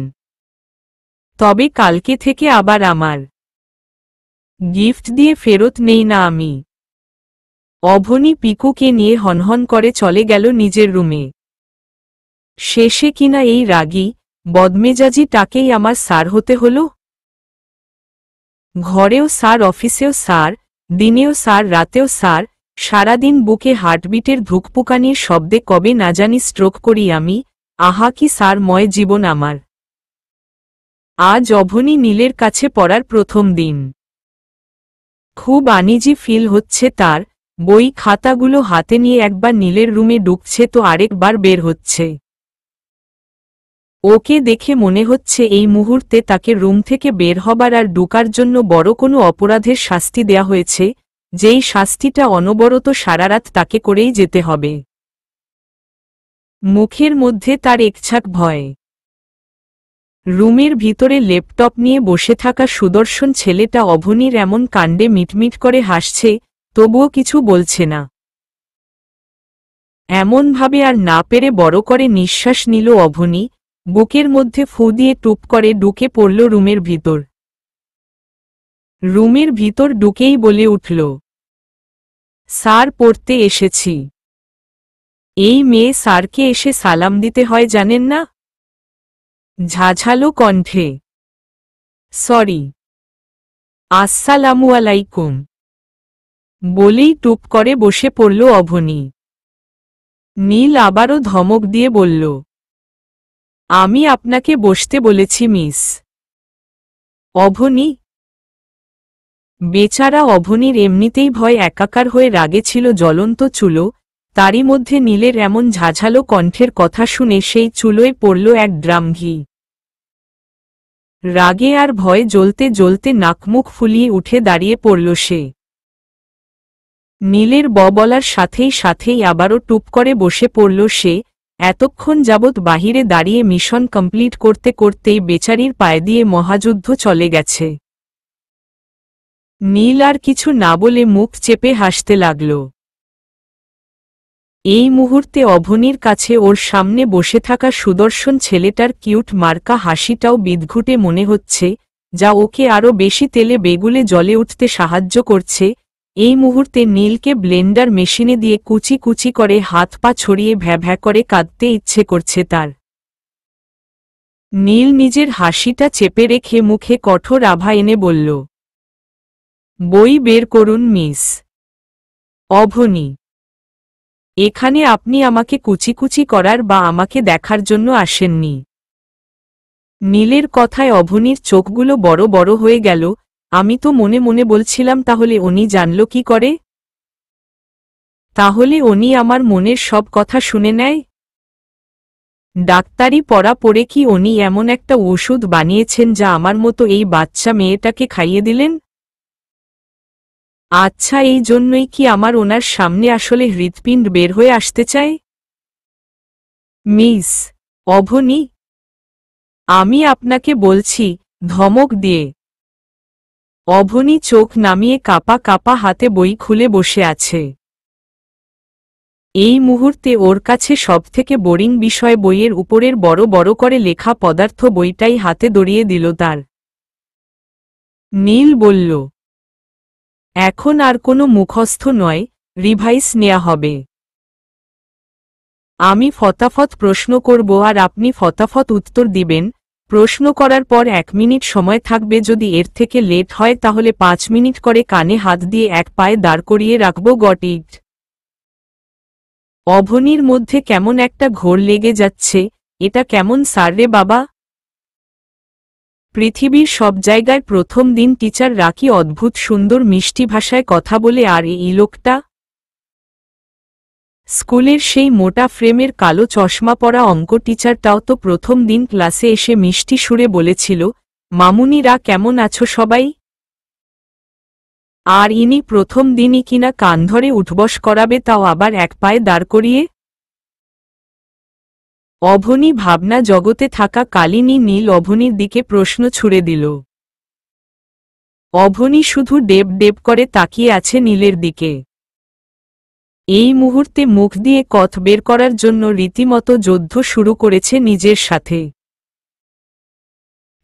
তবে কালকে থেকে আবার আমার গিফট দিয়ে ফেরত নেই না আমি অভনী পিকুকে নিয়ে হনহন করে চলে গেল নিজের রুমে শেষে কিনা এই রাগি বদমেজাজি টাকেই আমার সার হতে হল ঘরেও সার অফিসেও সার দিনেও সার রাতেও সার সারাদিন বুকে হার্টবিটের ধুকপুকানির শব্দে কবে না জানি স্ট্রোক করি আমি আহা কি ময় জীবন আমার আজ অভনী নীলের কাছে পড়ার প্রথম দিন খুব আনিজি ফিল হচ্ছে তার বই খাতাগুলো হাতে নিয়ে একবার নীলের রুমে ঢুকছে তো আরেকবার বের হচ্ছে ওকে দেখে মনে হচ্ছে এই মুহূর্তে তাকে রুম থেকে বের হবার আর ঢুকার জন্য বড় কোনো অপরাধের শাস্তি দেয়া হয়েছে যেই শাস্তিটা অনবরত সারারাত তাকে করেই যেতে হবে মুখের মধ্যে তার একছাক ভয় রুমের ভিতরে ল্যাপটপ নিয়ে বসে থাকা সুদর্শন ছেলেটা অভনির এমন কাণ্ডে মিটমিট করে হাসছে তবুও কিছু বলছে না এমনভাবে আর না পেরে বড় করে নিঃশ্বাস নিল অভনি বুকের মধ্যে ফু দিয়ে টুপ করে ঢুকে পড়ল রুমের ভিতর রুমের ভিতর ঢুকেই বলে উঠল স্যার পড়তে এসেছি এই মেয়ে স্যারকে এসে সালাম দিতে হয় জানেন না ঝাঝালো কণ্ঠে সরি আসসালামু আলাইকুম বলেই টুপ করে বসে পড়ল অভনী নীল আবারও ধমক দিয়ে বলল আমি আপনাকে বসতে বলেছি মিস অভনী বেচারা অভনীর এমনিতেই ভয় একাকার হয়ে রাগে ছিল জ্বলন্ত চুলো তারই মধ্যে নীলের এমন ঝাঝালো কণ্ঠের কথা শুনে সেই চুলোয় পড়ল এক ড্রাম ঘি রাগে আর ভয়ে জ্বলতে জ্বলতে নাকমুখ ফুলিয়ে উঠে দাঁড়িয়ে পড়ল সে নীলের ববলার সাথেই সাথেই আবারও টুপ করে বসে পড়ল সে এতক্ষণ যাবৎ বাহিরে দাঁড়িয়ে মিশন কমপ্লিট করতে করতেই বেচারির পায়ে দিয়ে মহাযুদ্ধ চলে গেছে নীল আর কিছু না বলে মুখ চেপে হাসতে লাগল এই মুহূর্তে অভনির কাছে ওর সামনে বসে থাকা সুদর্শন ছেলেটার কিউট মার্কা হাসিটাও বিদঘুটে মনে হচ্ছে যা ওকে আরও বেশি তেলে বেগুলে জলে উঠতে সাহায্য করছে এই মুহূর্তে নীলকে ব্লেন্ডার মেশিনে দিয়ে কুচি কুচি করে হাত পা ছড়িয়ে ভ্যাভ্যা করে কাঁদতে ইচ্ছে করছে তার নীল নিজের হাসিটা চেপে রেখে মুখে কঠোর আভা এনে বলল বই বের করুন মিস অভনী এখানে আপনি আমাকে কুচি কুচি করার বা আমাকে দেখার জন্য আসেননি নীলের কথায় অভনির চোখগুলো বড় বড় হয়ে গেল আমি তো মনে মনে বলছিলাম তাহলে উনি জানল কি করে তাহলে উনি আমার মনের সব কথা শুনে নেয় ডাক্তারি পড়া পড়ে কি উনি এমন একটা ওষুধ বানিয়েছেন যা আমার মতো এই বাচ্চা মেয়েটাকে খাইয়ে দিলেন আচ্ছা এই জন্যই কি আমার ওনার সামনে আসলে হৃৎপিণ্ড বের হয়ে আসতে চায় মিস অভনি আমি আপনাকে বলছি ধমক দিয়ে অভনি চোখ নামিয়ে কাপা কাপা হাতে বই খুলে বসে আছে এই মুহূর্তে ওর কাছে সবথেকে বোরিং বিষয় বইয়ের উপরের বড় বড় করে লেখা পদার্থ বইটাই হাতে দড়িয়ে দিল তার নীল বলল এখন আর কোনো মুখস্থ নয় রিভাইস নেয়া হবে আমি ফতাফত প্রশ্ন করব আর আপনি ফতাফত উত্তর দিবেন প্রশ্ন করার পর এক মিনিট সময় থাকবে যদি এর থেকে লেট হয় তাহলে পাঁচ মিনিট করে কানে হাত দিয়ে এক পায়ে দাঁড় করিয়ে রাখব গট ইট অভনির মধ্যে কেমন একটা ঘোর লেগে যাচ্ছে এটা কেমন সার রে বাবা পৃথিবীর সব জায়গায় প্রথম দিন টিচার রাখি অদ্ভুত সুন্দর মিষ্টি ভাষায় কথা বলে আর এই লোকটা স্কুলের সেই মোটা ফ্রেমের কালো চশমা পরা অঙ্ক টিচারটাও তো প্রথম দিন ক্লাসে এসে মিষ্টি সুরে বলেছিল মামুনিরা কেমন আছো সবাই আর ইনি প্রথম দিনই কিনা কান ধরে উঠবস করাবে তাও আবার এক পায়ে দাঁড় করিয়ে অভনী ভাবনা জগতে থাকা কালিনী নীল অভনীর দিকে প্রশ্ন ছুড়ে দিল অভনী শুধু ডেপ ডেপ করে তাকিয়ে আছে নীলের দিকে এই মুহূর্তে মুখ দিয়ে কথ বের করার জন্য রীতিমতো যুদ্ধ শুরু করেছে নিজের সাথে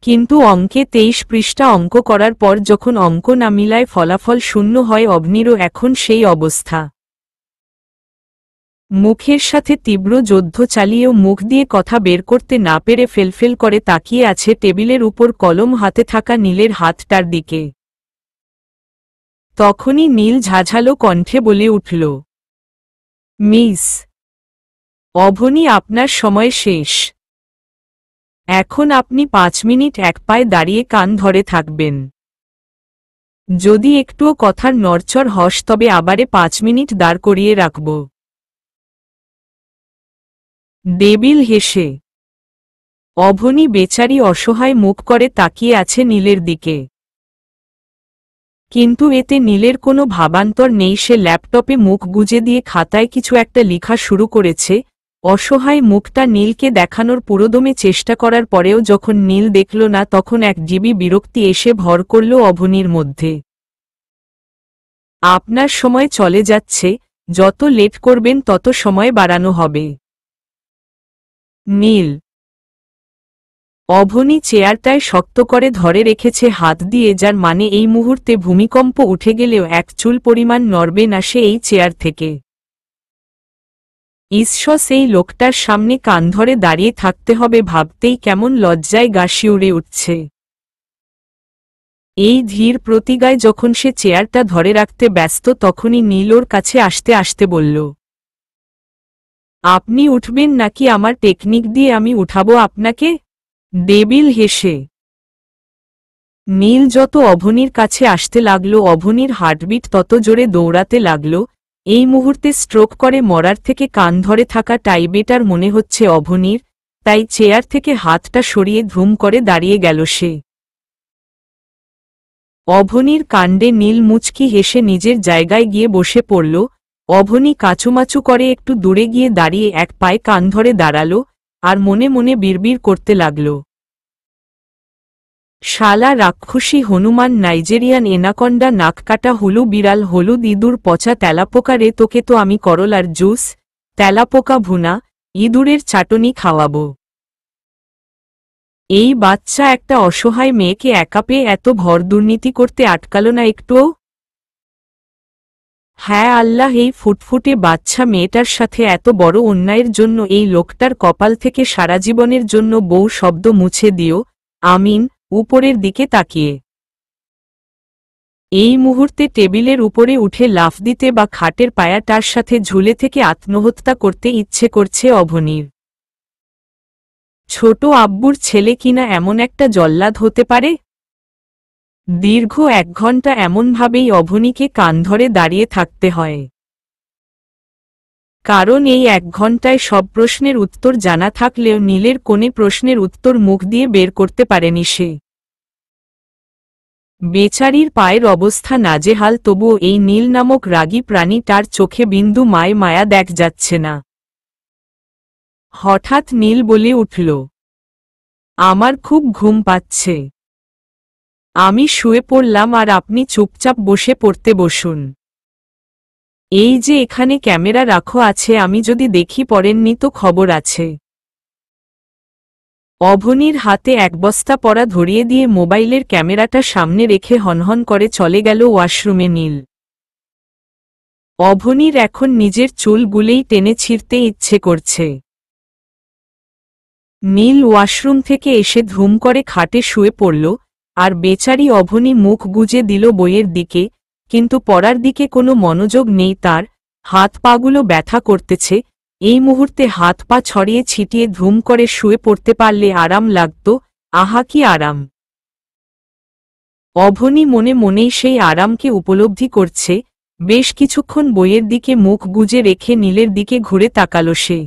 কিন্তু অঙ্কে তেইশ পৃষ্ঠা অঙ্ক করার পর যখন অঙ্ক না মিলায় ফলাফল শূন্য হয় অগ্নিরও এখন সেই অবস্থা মুখের সাথে তীব্র যুদ্ধ চালিয়েও মুখ দিয়ে কথা বের করতে না পেরে ফেলফেল করে তাকিয়ে আছে টেবিলের উপর কলম হাতে থাকা নীলের হাতটার দিকে তখনই নীল ঝাঝালো কণ্ঠে বলে উঠল মিস অভনী আপনার সময় শেষ এখন আপনি পাঁচ মিনিট এক পায়ে দাঁড়িয়ে কান ধরে থাকবেন যদি একটুও কথার নড়চড় হস তবে আবারে পাঁচ মিনিট দাঁড় করিয়ে রাখব দেবিল হেসে অভনী বেচারি অসহায় মুখ করে তাকিয়ে আছে নীলের দিকে কিন্তু এতে নীলের কোনো ভাবান্তর নেই সে ল্যাপটপে মুখ গুজে দিয়ে খাতায় কিছু একটা লিখা শুরু করেছে অসহায় মুখটা নীলকে দেখানোর পুরোদমে চেষ্টা করার পরেও যখন নীল দেখল না তখন এক জিবি বিরক্তি এসে ভর করল অভনির মধ্যে আপনার সময় চলে যাচ্ছে যত লেট করবেন তত সময় বাড়ানো হবে নীল অভনী চেয়ারটায় শক্ত করে ধরে রেখেছে হাত দিয়ে যার মানে এই মুহূর্তে ভূমিকম্প উঠে গেলেও এক চুল পরিমাণ নড়বে না সে এই চেয়ার থেকে ঈশ্বর সেই লোকটার সামনে কান ধরে দাঁড়িয়ে থাকতে হবে ভাবতেই কেমন লজ্জায় গা উড়ে উঠছে এই ধীর প্রতিগায় যখন সে চেয়ারটা ধরে রাখতে ব্যস্ত তখনই নীলোর কাছে আসতে আসতে বলল আপনি উঠবেন নাকি আমার টেকনিক দিয়ে আমি উঠাবো আপনাকে ডেবিল হেসে নীল যত অভনির কাছে আসতে লাগলো অভনির হার্টবিট তত জোরে দৌড়াতে লাগলো এই মুহূর্তে স্ট্রোক করে মরার থেকে কান ধরে থাকা টাইবেটার মনে হচ্ছে অভনির তাই চেয়ার থেকে হাতটা সরিয়ে ধুম করে দাঁড়িয়ে গেল সে অভনির কাণ্ডে নীল মুচকি হেসে নিজের জায়গায় গিয়ে বসে পড়ল অভনি কাছুমাছু করে একটু দূরে গিয়ে দাঁড়িয়ে এক পায়ে কান ধরে দাঁড়াল আর মনে মনে বিড়বিড় করতে লাগল শালা রাক্ষসী হনুমান নাইজেরিয়ান এনাকন্ডা নাককাটা হলু বিড়াল হলু ইঁদুর পচা তেলাপোকা রে তোকে তো আমি করলার জুস তেলাপোকা ভুনা ইঁদুরের চাটনি খাওয়াবো এই বাচ্চা একটা অসহায় মেয়েকে একা পেয়ে এত ভর দুর্নীতি করতে আটকাল না একটুও হ্যাঁ আল্লাহ এই ফুটফুটে বাচ্চা মেয়েটার সাথে এত বড় অন্যায়ের জন্য এই লোকটার কপাল থেকে সারা জীবনের জন্য বউ শব্দ মুছে দিও আমিন উপরের দিকে তাকিয়ে এই মুহূর্তে টেবিলের উপরে উঠে লাফ দিতে বা খাটের পায়াটার সাথে ঝুলে থেকে আত্মহত্যা করতে ইচ্ছে করছে অভনীর ছোট আব্বুর ছেলে কিনা এমন একটা জল্লাদ হতে পারে দীর্ঘ এক ঘন্টা এমনভাবেই অভনীকে কান ধরে দাঁড়িয়ে থাকতে হয় কারণ এই এক ঘন্টায় সব প্রশ্নের উত্তর জানা থাকলেও নীলের কোনে প্রশ্নের উত্তর মুখ দিয়ে বের করতে পারেনি সে বেচারির পায়ের অবস্থা নাজেহাল তবুও এই নীল নামক রাগী প্রাণী তার চোখে বিন্দু মায় মায়া দেখ যাচ্ছে না হঠাৎ নীল বলে উঠল আমার খুব ঘুম পাচ্ছে আমি শুয়ে পড়লাম আর আপনি চুপচাপ বসে পড়তে বসুন এই যে এখানে ক্যামেরা রাখো আছে আমি যদি দেখি পড়েননি তো খবর আছে অভনির হাতে এক বস্তা পড়া ধরিয়ে দিয়ে মোবাইলের ক্যামেরাটা সামনে রেখে হনহন করে চলে গেল ওয়াশরুমে নীল অভনির এখন নিজের চুলগুলেই টেনে ছিঁড়তে ইচ্ছে করছে নীল ওয়াশরুম থেকে এসে ধুম করে খাটে শুয়ে পড়ল আর বেচারি অভনী মুখ গুজে দিল বইয়ের দিকে কিন্তু পড়ার দিকে কোনো মনোযোগ নেই তার হাত পাগুলো ব্যথা করতেছে এই মুহূর্তে হাত পা ছড়িয়ে ছিটিয়ে ধুম করে শুয়ে পড়তে পারলে আরাম লাগত আহা কি আরাম অভনী মনে মনেই সেই আরামকে উপলব্ধি করছে বেশ কিছুক্ষণ বইয়ের দিকে মুখ গুজে রেখে নীলের দিকে ঘুরে তাকাল সে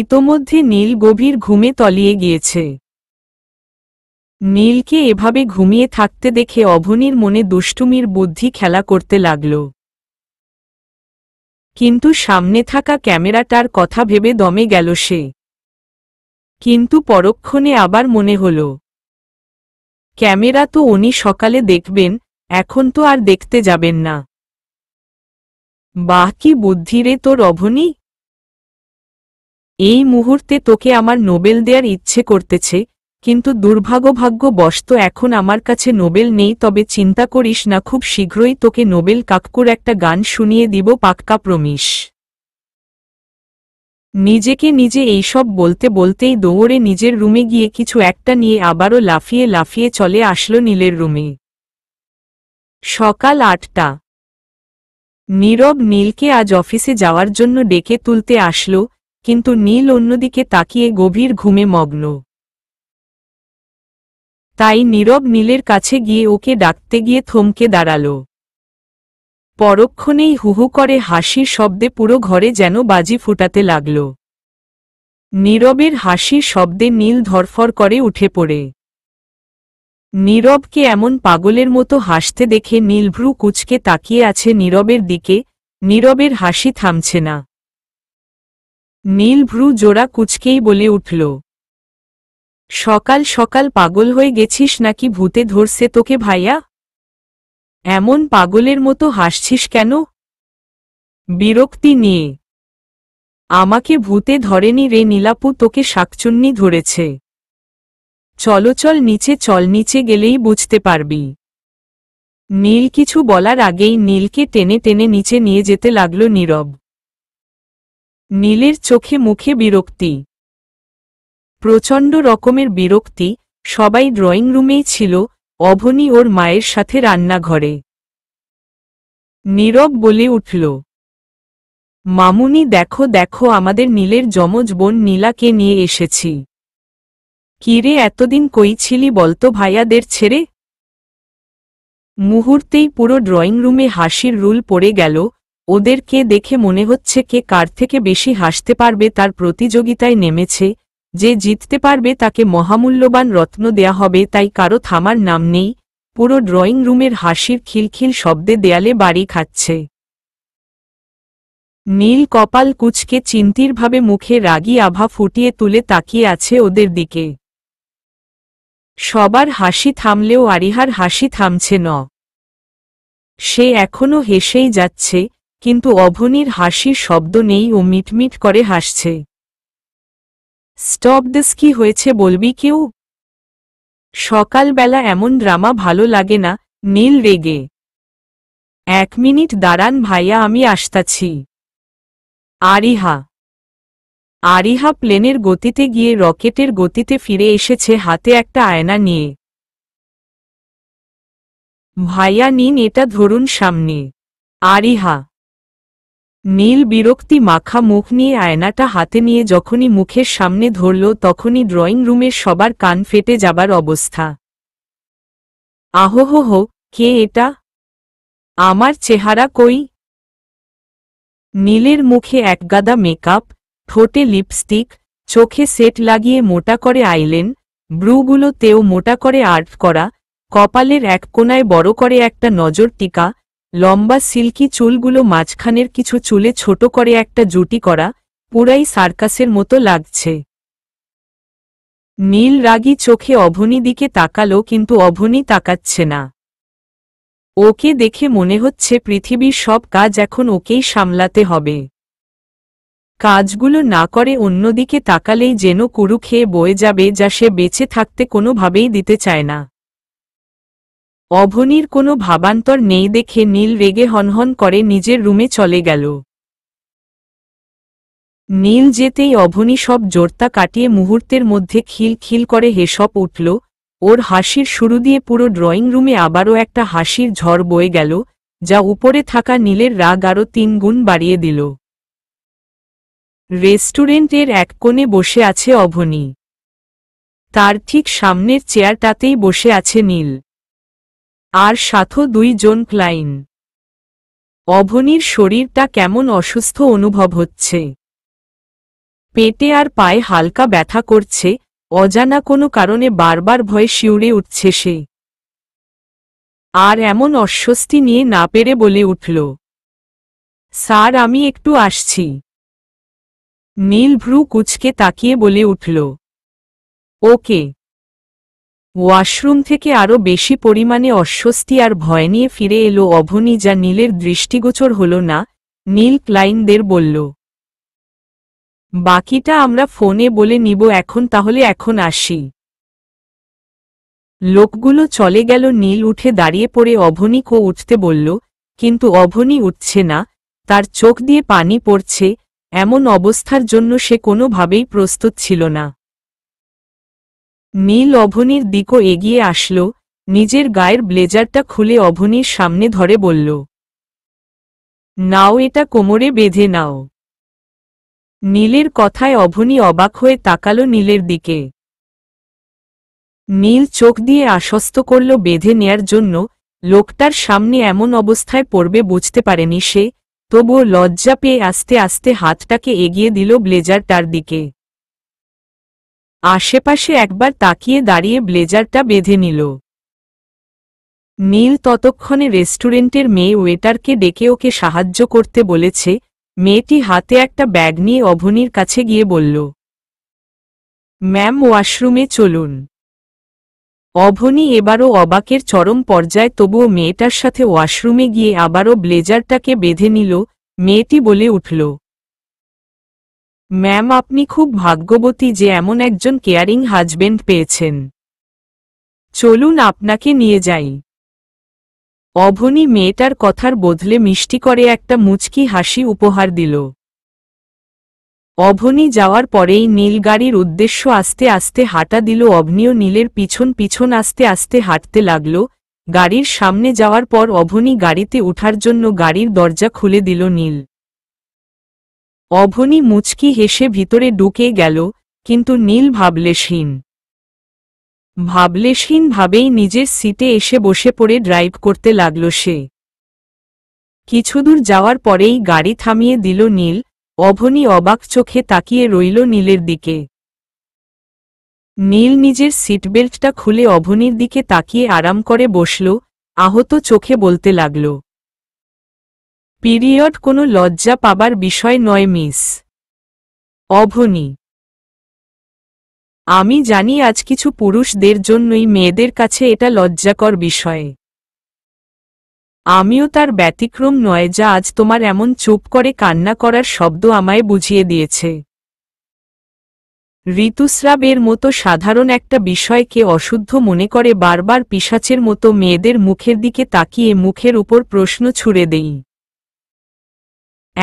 ইতোমধ্যে নীল গভীর ঘুমে তলিয়ে গিয়েছে নীলকে এভাবে ঘুমিয়ে থাকতে দেখে অভনির মনে দুষ্টুমির বুদ্ধি খেলা করতে লাগল কিন্তু সামনে থাকা ক্যামেরাটার কথা ভেবে দমে গেল সে কিন্তু পরক্ষণে আবার মনে হল ক্যামেরা তো উনি সকালে দেখবেন এখন তো আর দেখতে যাবেন না বাহ কি বুদ্ধি রে তোর অভনি এই মুহূর্তে তোকে আমার নোবেল দেয়ার ইচ্ছে করতেছে কিন্তু তো এখন আমার কাছে নোবেল নেই তবে চিন্তা করিস না খুব শীঘ্রই তোকে নোবেল কাকুর একটা গান শুনিয়ে দিব পাক্কা প্রমিশ নিজেকে নিজে এইসব বলতে বলতেই দৌড়ে নিজের রুমে গিয়ে কিছু একটা নিয়ে আবারও লাফিয়ে লাফিয়ে চলে আসলো নীলের রুমে সকাল আটটা নীরব নীলকে আজ অফিসে যাওয়ার জন্য ডেকে তুলতে আসলো কিন্তু নীল অন্যদিকে তাকিয়ে গভীর ঘুমে মগ্ন তাই নীরব নীলের কাছে গিয়ে ওকে ডাকতে গিয়ে থমকে দাঁড়াল পরক্ষণেই হুহু করে হাসির শব্দে পুরো ঘরে যেন বাজি ফুটাতে লাগল নীরবের হাসির শব্দে নীল ধরফর করে উঠে পড়ে নীরবকে এমন পাগলের মতো হাসতে দেখে নীলভ্রু কুচকে তাকিয়ে আছে নীরবের দিকে নীরবের হাসি থামছে না নীলভ্রু জোড়া কুচকেই বলে উঠল সকাল সকাল পাগল হয়ে গেছিস নাকি ভূতে ধরছে তোকে ভাইয়া এমন পাগলের মতো হাসছিস কেন বিরক্তি নিয়ে আমাকে ভূতে ধরেনি রে নীলাপু তোকে শাকচুন্নি ধরেছে চলো চল নিচে চল নিচে গেলেই বুঝতে পারবি নীল কিছু বলার আগেই নীলকে টেনে টেনে নিচে নিয়ে যেতে লাগল নীরব নীলের চোখে মুখে বিরক্তি প্রচণ্ড রকমের বিরক্তি সবাই ড্রয়িং রুমেই ছিল অভনি ওর মায়ের সাথে রান্নাঘরে নীরব বলে উঠল মামুনি দেখো দেখো আমাদের নীলের যমজ বোন নীলাকে নিয়ে এসেছি কিরে এতদিন কই ছিলি বলতো ভাইয়াদের ছেড়ে মুহূর্তেই পুরো ড্রয়িং রুমে হাসির রুল পড়ে গেল ওদেরকে দেখে মনে হচ্ছে কে কার থেকে বেশি হাসতে পারবে তার প্রতিযোগিতায় নেমেছে যে জিততে পারবে তাকে মহামূল্যবান রত্ন দেয়া হবে তাই কারো থামার নাম নেই পুরো ড্রয়িং রুমের হাসির খিলখিল শব্দে দেয়ালে বাড়ি খাচ্ছে নীল কপাল কুচকে চিন্তিরভাবে মুখে রাগি আভা ফুটিয়ে তুলে তাকিয়ে আছে ওদের দিকে সবার হাসি থামলেও আরিহার হাসি থামছে ন সে এখনও হেসেই যাচ্ছে কিন্তু অভনির হাসির শব্দ নেই ও মিটমিট করে হাসছে স্টপ দিস কি হয়েছে বলবি কেউ সকালবেলা এমন ড্রামা ভালো লাগে না নীল রেগে এক মিনিট দাঁড়ান ভাইয়া আমি আসতাছি আরিহা আরিহা প্লেনের গতিতে গিয়ে রকেটের গতিতে ফিরে এসেছে হাতে একটা আয়না নিয়ে ভাইয়া নিন এটা ধরুন সামনে আরিহা নীল বিরক্তি মাখা মুখ নিয়ে আয়নাটা হাতে নিয়ে যখনই মুখের সামনে ধরল তখনই ড্রয়িং রুমের সবার কান ফেটে যাবার অবস্থা আহোহ কে এটা আমার চেহারা কই নীলের মুখে একগাদা মেকআপ ঠোঁটে লিপস্টিক চোখে সেট লাগিয়ে মোটা করে আইলেন ব্রুগুলোতেও মোটা করে আর্ট করা কপালের এক কোনায় বড় করে একটা নজর টিকা লম্বা সিল্কি চুলগুলো মাঝখানের কিছু চুলে ছোট করে একটা জুটি করা পুরাই সার্কাসের মতো লাগছে নীল রাগি চোখে অভনি দিকে তাকালো কিন্তু অভনি তাকাচ্ছে না ওকে দেখে মনে হচ্ছে পৃথিবীর সব কাজ এখন ওকেই সামলাতে হবে কাজগুলো না করে অন্যদিকে তাকালেই যেন কুরু খেয়ে বয়ে যাবে যা সে বেঁচে থাকতে কোনোভাবেই দিতে চায় না অভনির কোনো ভাবান্তর নেই দেখে নীল রেগে হনহন করে নিজের রুমে চলে গেল নীল যেতেই অভনি সব জোরতা কাটিয়ে মুহূর্তের মধ্যে খিল খিল করে হেসব উঠল ওর হাসির শুরু দিয়ে পুরো ড্রয়িং রুমে আবারও একটা হাসির ঝড় বয়ে গেল যা উপরে থাকা নীলের রাগ আরও তিন গুণ বাড়িয়ে দিল রেস্টুরেন্টের এক কোণে বসে আছে অভনি তার ঠিক সামনের চেয়ারটাতেই বসে আছে নীল আর সাথ দুই জন ক্লাইন অভনির শরীরটা কেমন অসুস্থ অনুভব হচ্ছে পেটে আর পায়ে হালকা ব্যথা করছে অজানা কোনো কারণে বারবার ভয়ে শিউড়ে উঠছে সে আর এমন অস্বস্তি নিয়ে না পেরে বলে উঠল স্যার আমি একটু আসছি নীলভ্রু কুচকে তাকিয়ে বলে উঠল ওকে ওয়াশরুম থেকে আরও বেশি পরিমাণে অস্বস্তি আর ভয় নিয়ে ফিরে এলো অভনী যা নীলের দৃষ্টিগোচর হল না নীল ক্লাইনদের বলল বাকিটা আমরা ফোনে বলে নিব এখন তাহলে এখন আসি লোকগুলো চলে গেল নীল উঠে দাঁড়িয়ে পড়ে অভনী কো উঠতে বলল কিন্তু অভনী উঠছে না তার চোখ দিয়ে পানি পড়ছে এমন অবস্থার জন্য সে কোনোভাবেই প্রস্তুত ছিল না নীল অভনির দিকও এগিয়ে আসল নিজের গায়ের ব্লেজারটা খুলে অভনির সামনে ধরে বলল নাও এটা কোমরে বেঁধে নাও নীলের কথায় অভনি অবাক হয়ে তাকাল নীলের দিকে নীল চোখ দিয়ে আশ্বস্ত করল বেঁধে নেয়ার জন্য লোকটার সামনে এমন অবস্থায় পড়বে বুঝতে পারেনি সে তবুও লজ্জা পেয়ে আস্তে আস্তে হাতটাকে এগিয়ে দিল ব্লেজারটার দিকে আশেপাশে একবার তাকিয়ে দাঁড়িয়ে ব্লেজারটা বেঁধে নিল নীল ততক্ষণে রেস্টুরেন্টের মেয়ে ওয়েটারকে ডেকে ওকে সাহায্য করতে বলেছে মেয়েটি হাতে একটা ব্যাগ নিয়ে অভনির কাছে গিয়ে বলল ম্যাম ওয়াশরুমে চলুন অভনি এবারও অবাকের চরম পর্যায়ে তবুও মেয়েটার সাথে ওয়াশরুমে গিয়ে আবারও ব্লেজারটাকে বেঁধে নিল মেয়েটি বলে উঠল ম্যাম আপনি খুব ভাগ্যবতী যে এমন একজন কেয়ারিং হাজবেন্ড পেয়েছেন চলুন আপনাকে নিয়ে যাই অভনী মেয়েটার কথার বদলে মিষ্টি করে একটা মুচকি হাসি উপহার দিল অভনী যাওয়ার পরেই নীল গাড়ির উদ্দেশ্য আস্তে আস্তে হাঁটা দিল অভনীয় নীলের পিছন পিছন আস্তে আস্তে হাঁটতে লাগল গাড়ির সামনে যাওয়ার পর অভনী গাড়িতে উঠার জন্য গাড়ির দরজা খুলে দিল নীল অভনী মুচকি হেসে ভিতরে ঢুকে গেল কিন্তু নীল ভাবলেশহীন ভাবলেশহীন ভাবেই নিজের সিটে এসে বসে পড়ে ড্রাইভ করতে লাগল সে কিছুদূর যাওয়ার পরেই গাড়ি থামিয়ে দিল নীল অভনী অবাক চোখে তাকিয়ে রইল নীলের দিকে নীল নিজের সিটবেল্টটা খুলে অভনীর দিকে তাকিয়ে আরাম করে বসল আহত চোখে বলতে লাগল পিরিয়ড কোনো লজ্জা পাবার বিষয় নয় মিস অভনী আমি জানি আজ কিছু পুরুষদের জন্যই মেয়েদের কাছে এটা লজ্জাকর বিষয় আমিও তার ব্যতিক্রম নয় যা আজ তোমার এমন চুপ করে কান্না করার শব্দ আমায় বুঝিয়ে দিয়েছে ঋতুস্রাবের মতো সাধারণ একটা বিষয়কে অশুদ্ধ মনে করে বারবার পিসাচের মতো মেয়েদের মুখের দিকে তাকিয়ে মুখের উপর প্রশ্ন ছুড়ে দেই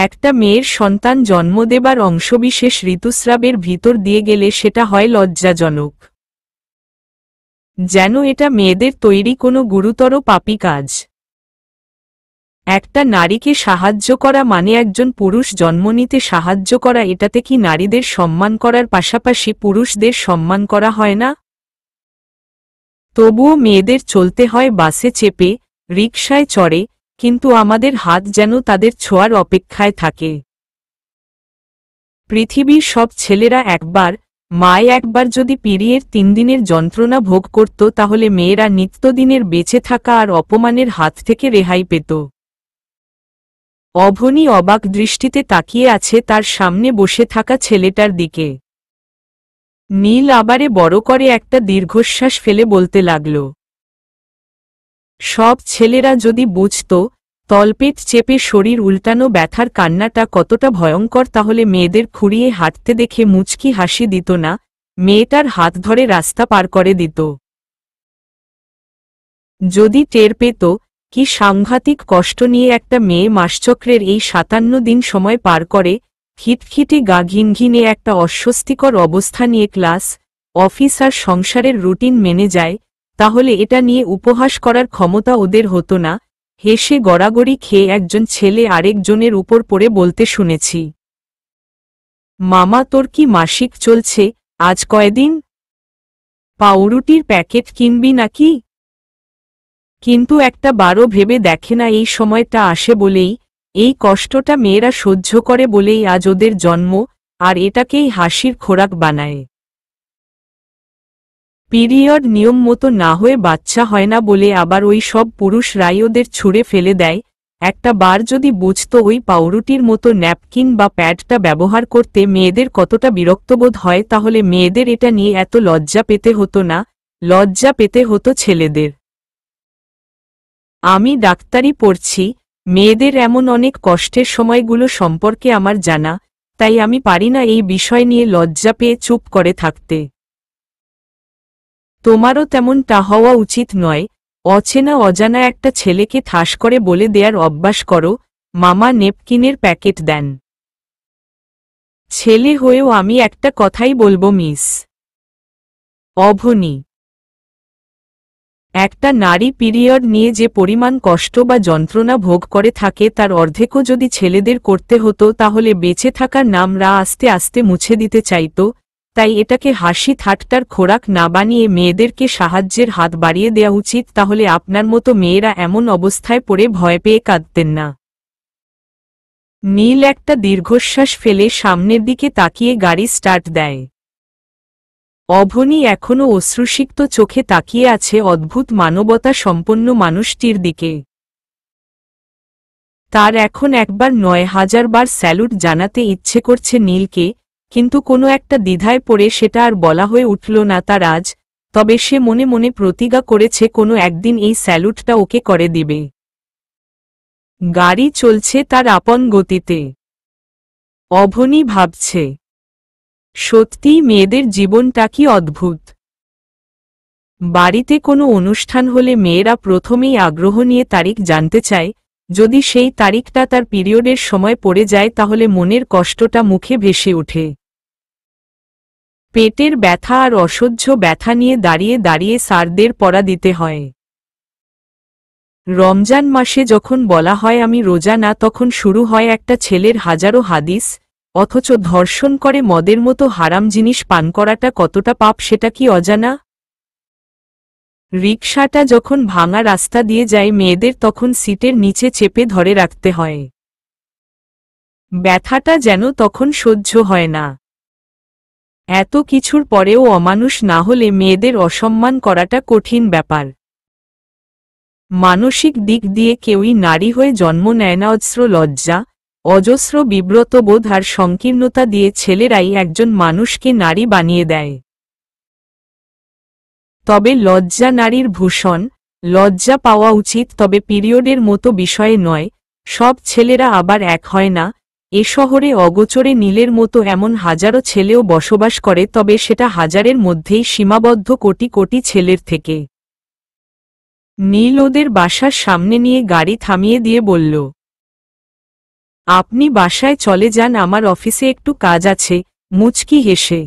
একটা মেয়ের সন্তান জন্ম দেবার অংশবিশেষ ঋতুস্রাবের ভিতর দিয়ে গেলে সেটা হয় লজ্জাজনক যেন এটা মেয়েদের তৈরি কোনো গুরুতর পাপি কাজ একটা নারীকে সাহায্য করা মানে একজন পুরুষ জন্ম নিতে সাহায্য করা এটাতে কি নারীদের সম্মান করার পাশাপাশি পুরুষদের সম্মান করা হয় না তবুও মেয়েদের চলতে হয় বাসে চেপে রিকশায় চড়ে কিন্তু আমাদের হাত যেন তাদের ছোঁয়ার অপেক্ষায় থাকে পৃথিবীর সব ছেলেরা একবার মায় একবার যদি পিরিয়ের তিন দিনের যন্ত্রণা ভোগ করত তাহলে মেয়েরা নিত্যদিনের বেঁচে থাকা আর অপমানের হাত থেকে রেহাই পেত অভনী অবাক দৃষ্টিতে তাকিয়ে আছে তার সামনে বসে থাকা ছেলেটার দিকে নীল আবারে বড় করে একটা দীর্ঘশ্বাস ফেলে বলতে লাগলো সব ছেলেরা যদি বুঝত তলপেট চেপে শরীর উল্টানো ব্যথার কান্নাটা কতটা ভয়ঙ্কর তাহলে মেয়েদের খুঁড়িয়ে হাঁটতে দেখে মুচকি হাসি দিত না মেয়েটার হাত ধরে রাস্তা পার করে দিত যদি টের পেত কি সাংঘাতিক কষ্ট নিয়ে একটা মেয়ে মাসচক্রের এই সাতান্ন দিন সময় পার করে খিটখিটি গা ঘিনঘিনে একটা অস্বস্তিকর অবস্থা নিয়ে ক্লাস অফিস আর সংসারের রুটিন মেনে যায় তাহলে এটা নিয়ে উপহাস করার ক্ষমতা ওদের হতো না হেসে গড়াগড়ি খেয়ে একজন ছেলে আরেকজনের উপর পড়ে বলতে শুনেছি মামা তোর কি মাসিক চলছে আজ কয়দিন পাউরুটির প্যাকেট কিনবি নাকি কিন্তু একটা বারো ভেবে দেখে না এই সময়টা আসে বলেই এই কষ্টটা মেয়েরা সহ্য করে বলেই আজ ওদের জন্ম আর এটাকেই হাসির খোরাক বানায় পিরিয়ড নিয়ম মতো না হয়ে বাচ্চা হয় না বলে আবার ওই সব পুরুষ ওদের ছুঁড়ে ফেলে দেয় একটা বার যদি বুঝত ওই পাউরুটির মতো ন্যাপকিন বা প্যাডটা ব্যবহার করতে মেয়েদের কতটা বিরক্তবোধ হয় তাহলে মেয়েদের এটা নিয়ে এত লজ্জা পেতে হতো না লজ্জা পেতে হতো ছেলেদের আমি ডাক্তারি পড়ছি মেয়েদের এমন অনেক কষ্টের সময়গুলো সম্পর্কে আমার জানা তাই আমি পারি না এই বিষয় নিয়ে লজ্জা পেয়ে চুপ করে থাকতে তোমারও তেমনটা হওয়া উচিত নয় অচেনা অজানা একটা ছেলেকে থাস করে বলে দেয়ার অভ্যাস করো মামা নেপকিনের প্যাকেট দেন ছেলে হয়েও আমি একটা কথাই বলবো মিস অভনী একটা নারী পিরিয়ড নিয়ে যে পরিমাণ কষ্ট বা যন্ত্রণা ভোগ করে থাকে তার অর্ধেকও যদি ছেলেদের করতে হতো তাহলে বেঁচে থাকার নামরা আস্তে আস্তে মুছে দিতে চাইত তাই এটাকে হাসি ঠাট্টার খোরাক না বানিয়ে মেয়েদেরকে সাহায্যের হাত বাড়িয়ে দেওয়া উচিত তাহলে আপনার মতো মেয়েরা এমন অবস্থায় পড়ে ভয় পেয়ে কাঁদতেন না নীল একটা দীর্ঘশ্বাস ফেলে সামনের দিকে তাকিয়ে গাড়ি স্টার্ট দেয় অভনী এখনও অশ্রুসিক্ত চোখে তাকিয়ে আছে অদ্ভুত মানবতা সম্পন্ন মানুষটির দিকে তার এখন একবার নয় হাজার বার স্যালুট জানাতে ইচ্ছে করছে নীলকে কিন্তু কোনো একটা দ্বিধায় পড়ে সেটা আর বলা হয়ে উঠল না তার আজ তবে সে মনে মনে প্রতিজ্ঞা করেছে কোনো একদিন এই স্যালুটটা ওকে করে দিবে গাড়ি চলছে তার আপন গতিতে অভনী ভাবছে সত্যি মেয়েদের জীবনটা কি অদ্ভুত বাড়িতে কোনো অনুষ্ঠান হলে মেয়েরা প্রথমেই আগ্রহ নিয়ে তারিখ জানতে চায় যদি সেই তারিখটা তার পিরিয়ডের সময় পড়ে যায় তাহলে মনের কষ্টটা মুখে ভেসে ওঠে পেটের ব্যথা আর অসহ্য ব্যথা নিয়ে দাঁড়িয়ে দাঁড়িয়ে সারদের পড়া দিতে হয় রমজান মাসে যখন বলা হয় আমি রোজা না তখন শুরু হয় একটা ছেলের হাজারো হাদিস অথচ ধর্ষণ করে মদের মতো হারাম জিনিস পান করাটা কতটা পাপ সেটা কি অজানা রিকশাটা যখন ভাঙা রাস্তা দিয়ে যায় মেয়েদের তখন সিটের নিচে চেপে ধরে রাখতে হয় ব্যথাটা যেন তখন সহ্য হয় না এত কিছুর পরেও অমানুষ না হলে মেয়েদের অসম্মান করাটা কঠিন ব্যাপার মানসিক দিক দিয়ে কেউই নারী হয়ে জন্ম নেয় না অজস্র লজ্জা অজস্র বিব্রতবোধ আর সংকীর্ণতা দিয়ে ছেলেরাই একজন মানুষকে নারী বানিয়ে দেয় তবে লজ্জা নারীর ভূষণ লজ্জা পাওয়া উচিত তবে পিরিয়ডের মতো বিষয়ে নয় সব ছেলেরা আবার এক হয় না এ শহরে অগোচরে নীলের মতো এমন হাজারো ছেলেও বসবাস করে তবে সেটা হাজারের মধ্যেই সীমাবদ্ধ কোটি কোটি ছেলের থেকে নীল ওদের বাসার সামনে নিয়ে গাড়ি থামিয়ে দিয়ে বলল আপনি বাসায় চলে যান আমার অফিসে একটু কাজ আছে মুচকি হেসে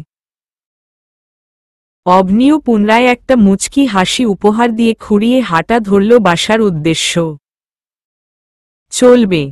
অবনিও পুনরায় একটা মুচকি হাসি উপহার দিয়ে খুঁড়িয়ে হাঁটা ধরল বাসার উদ্দেশ্য চলবে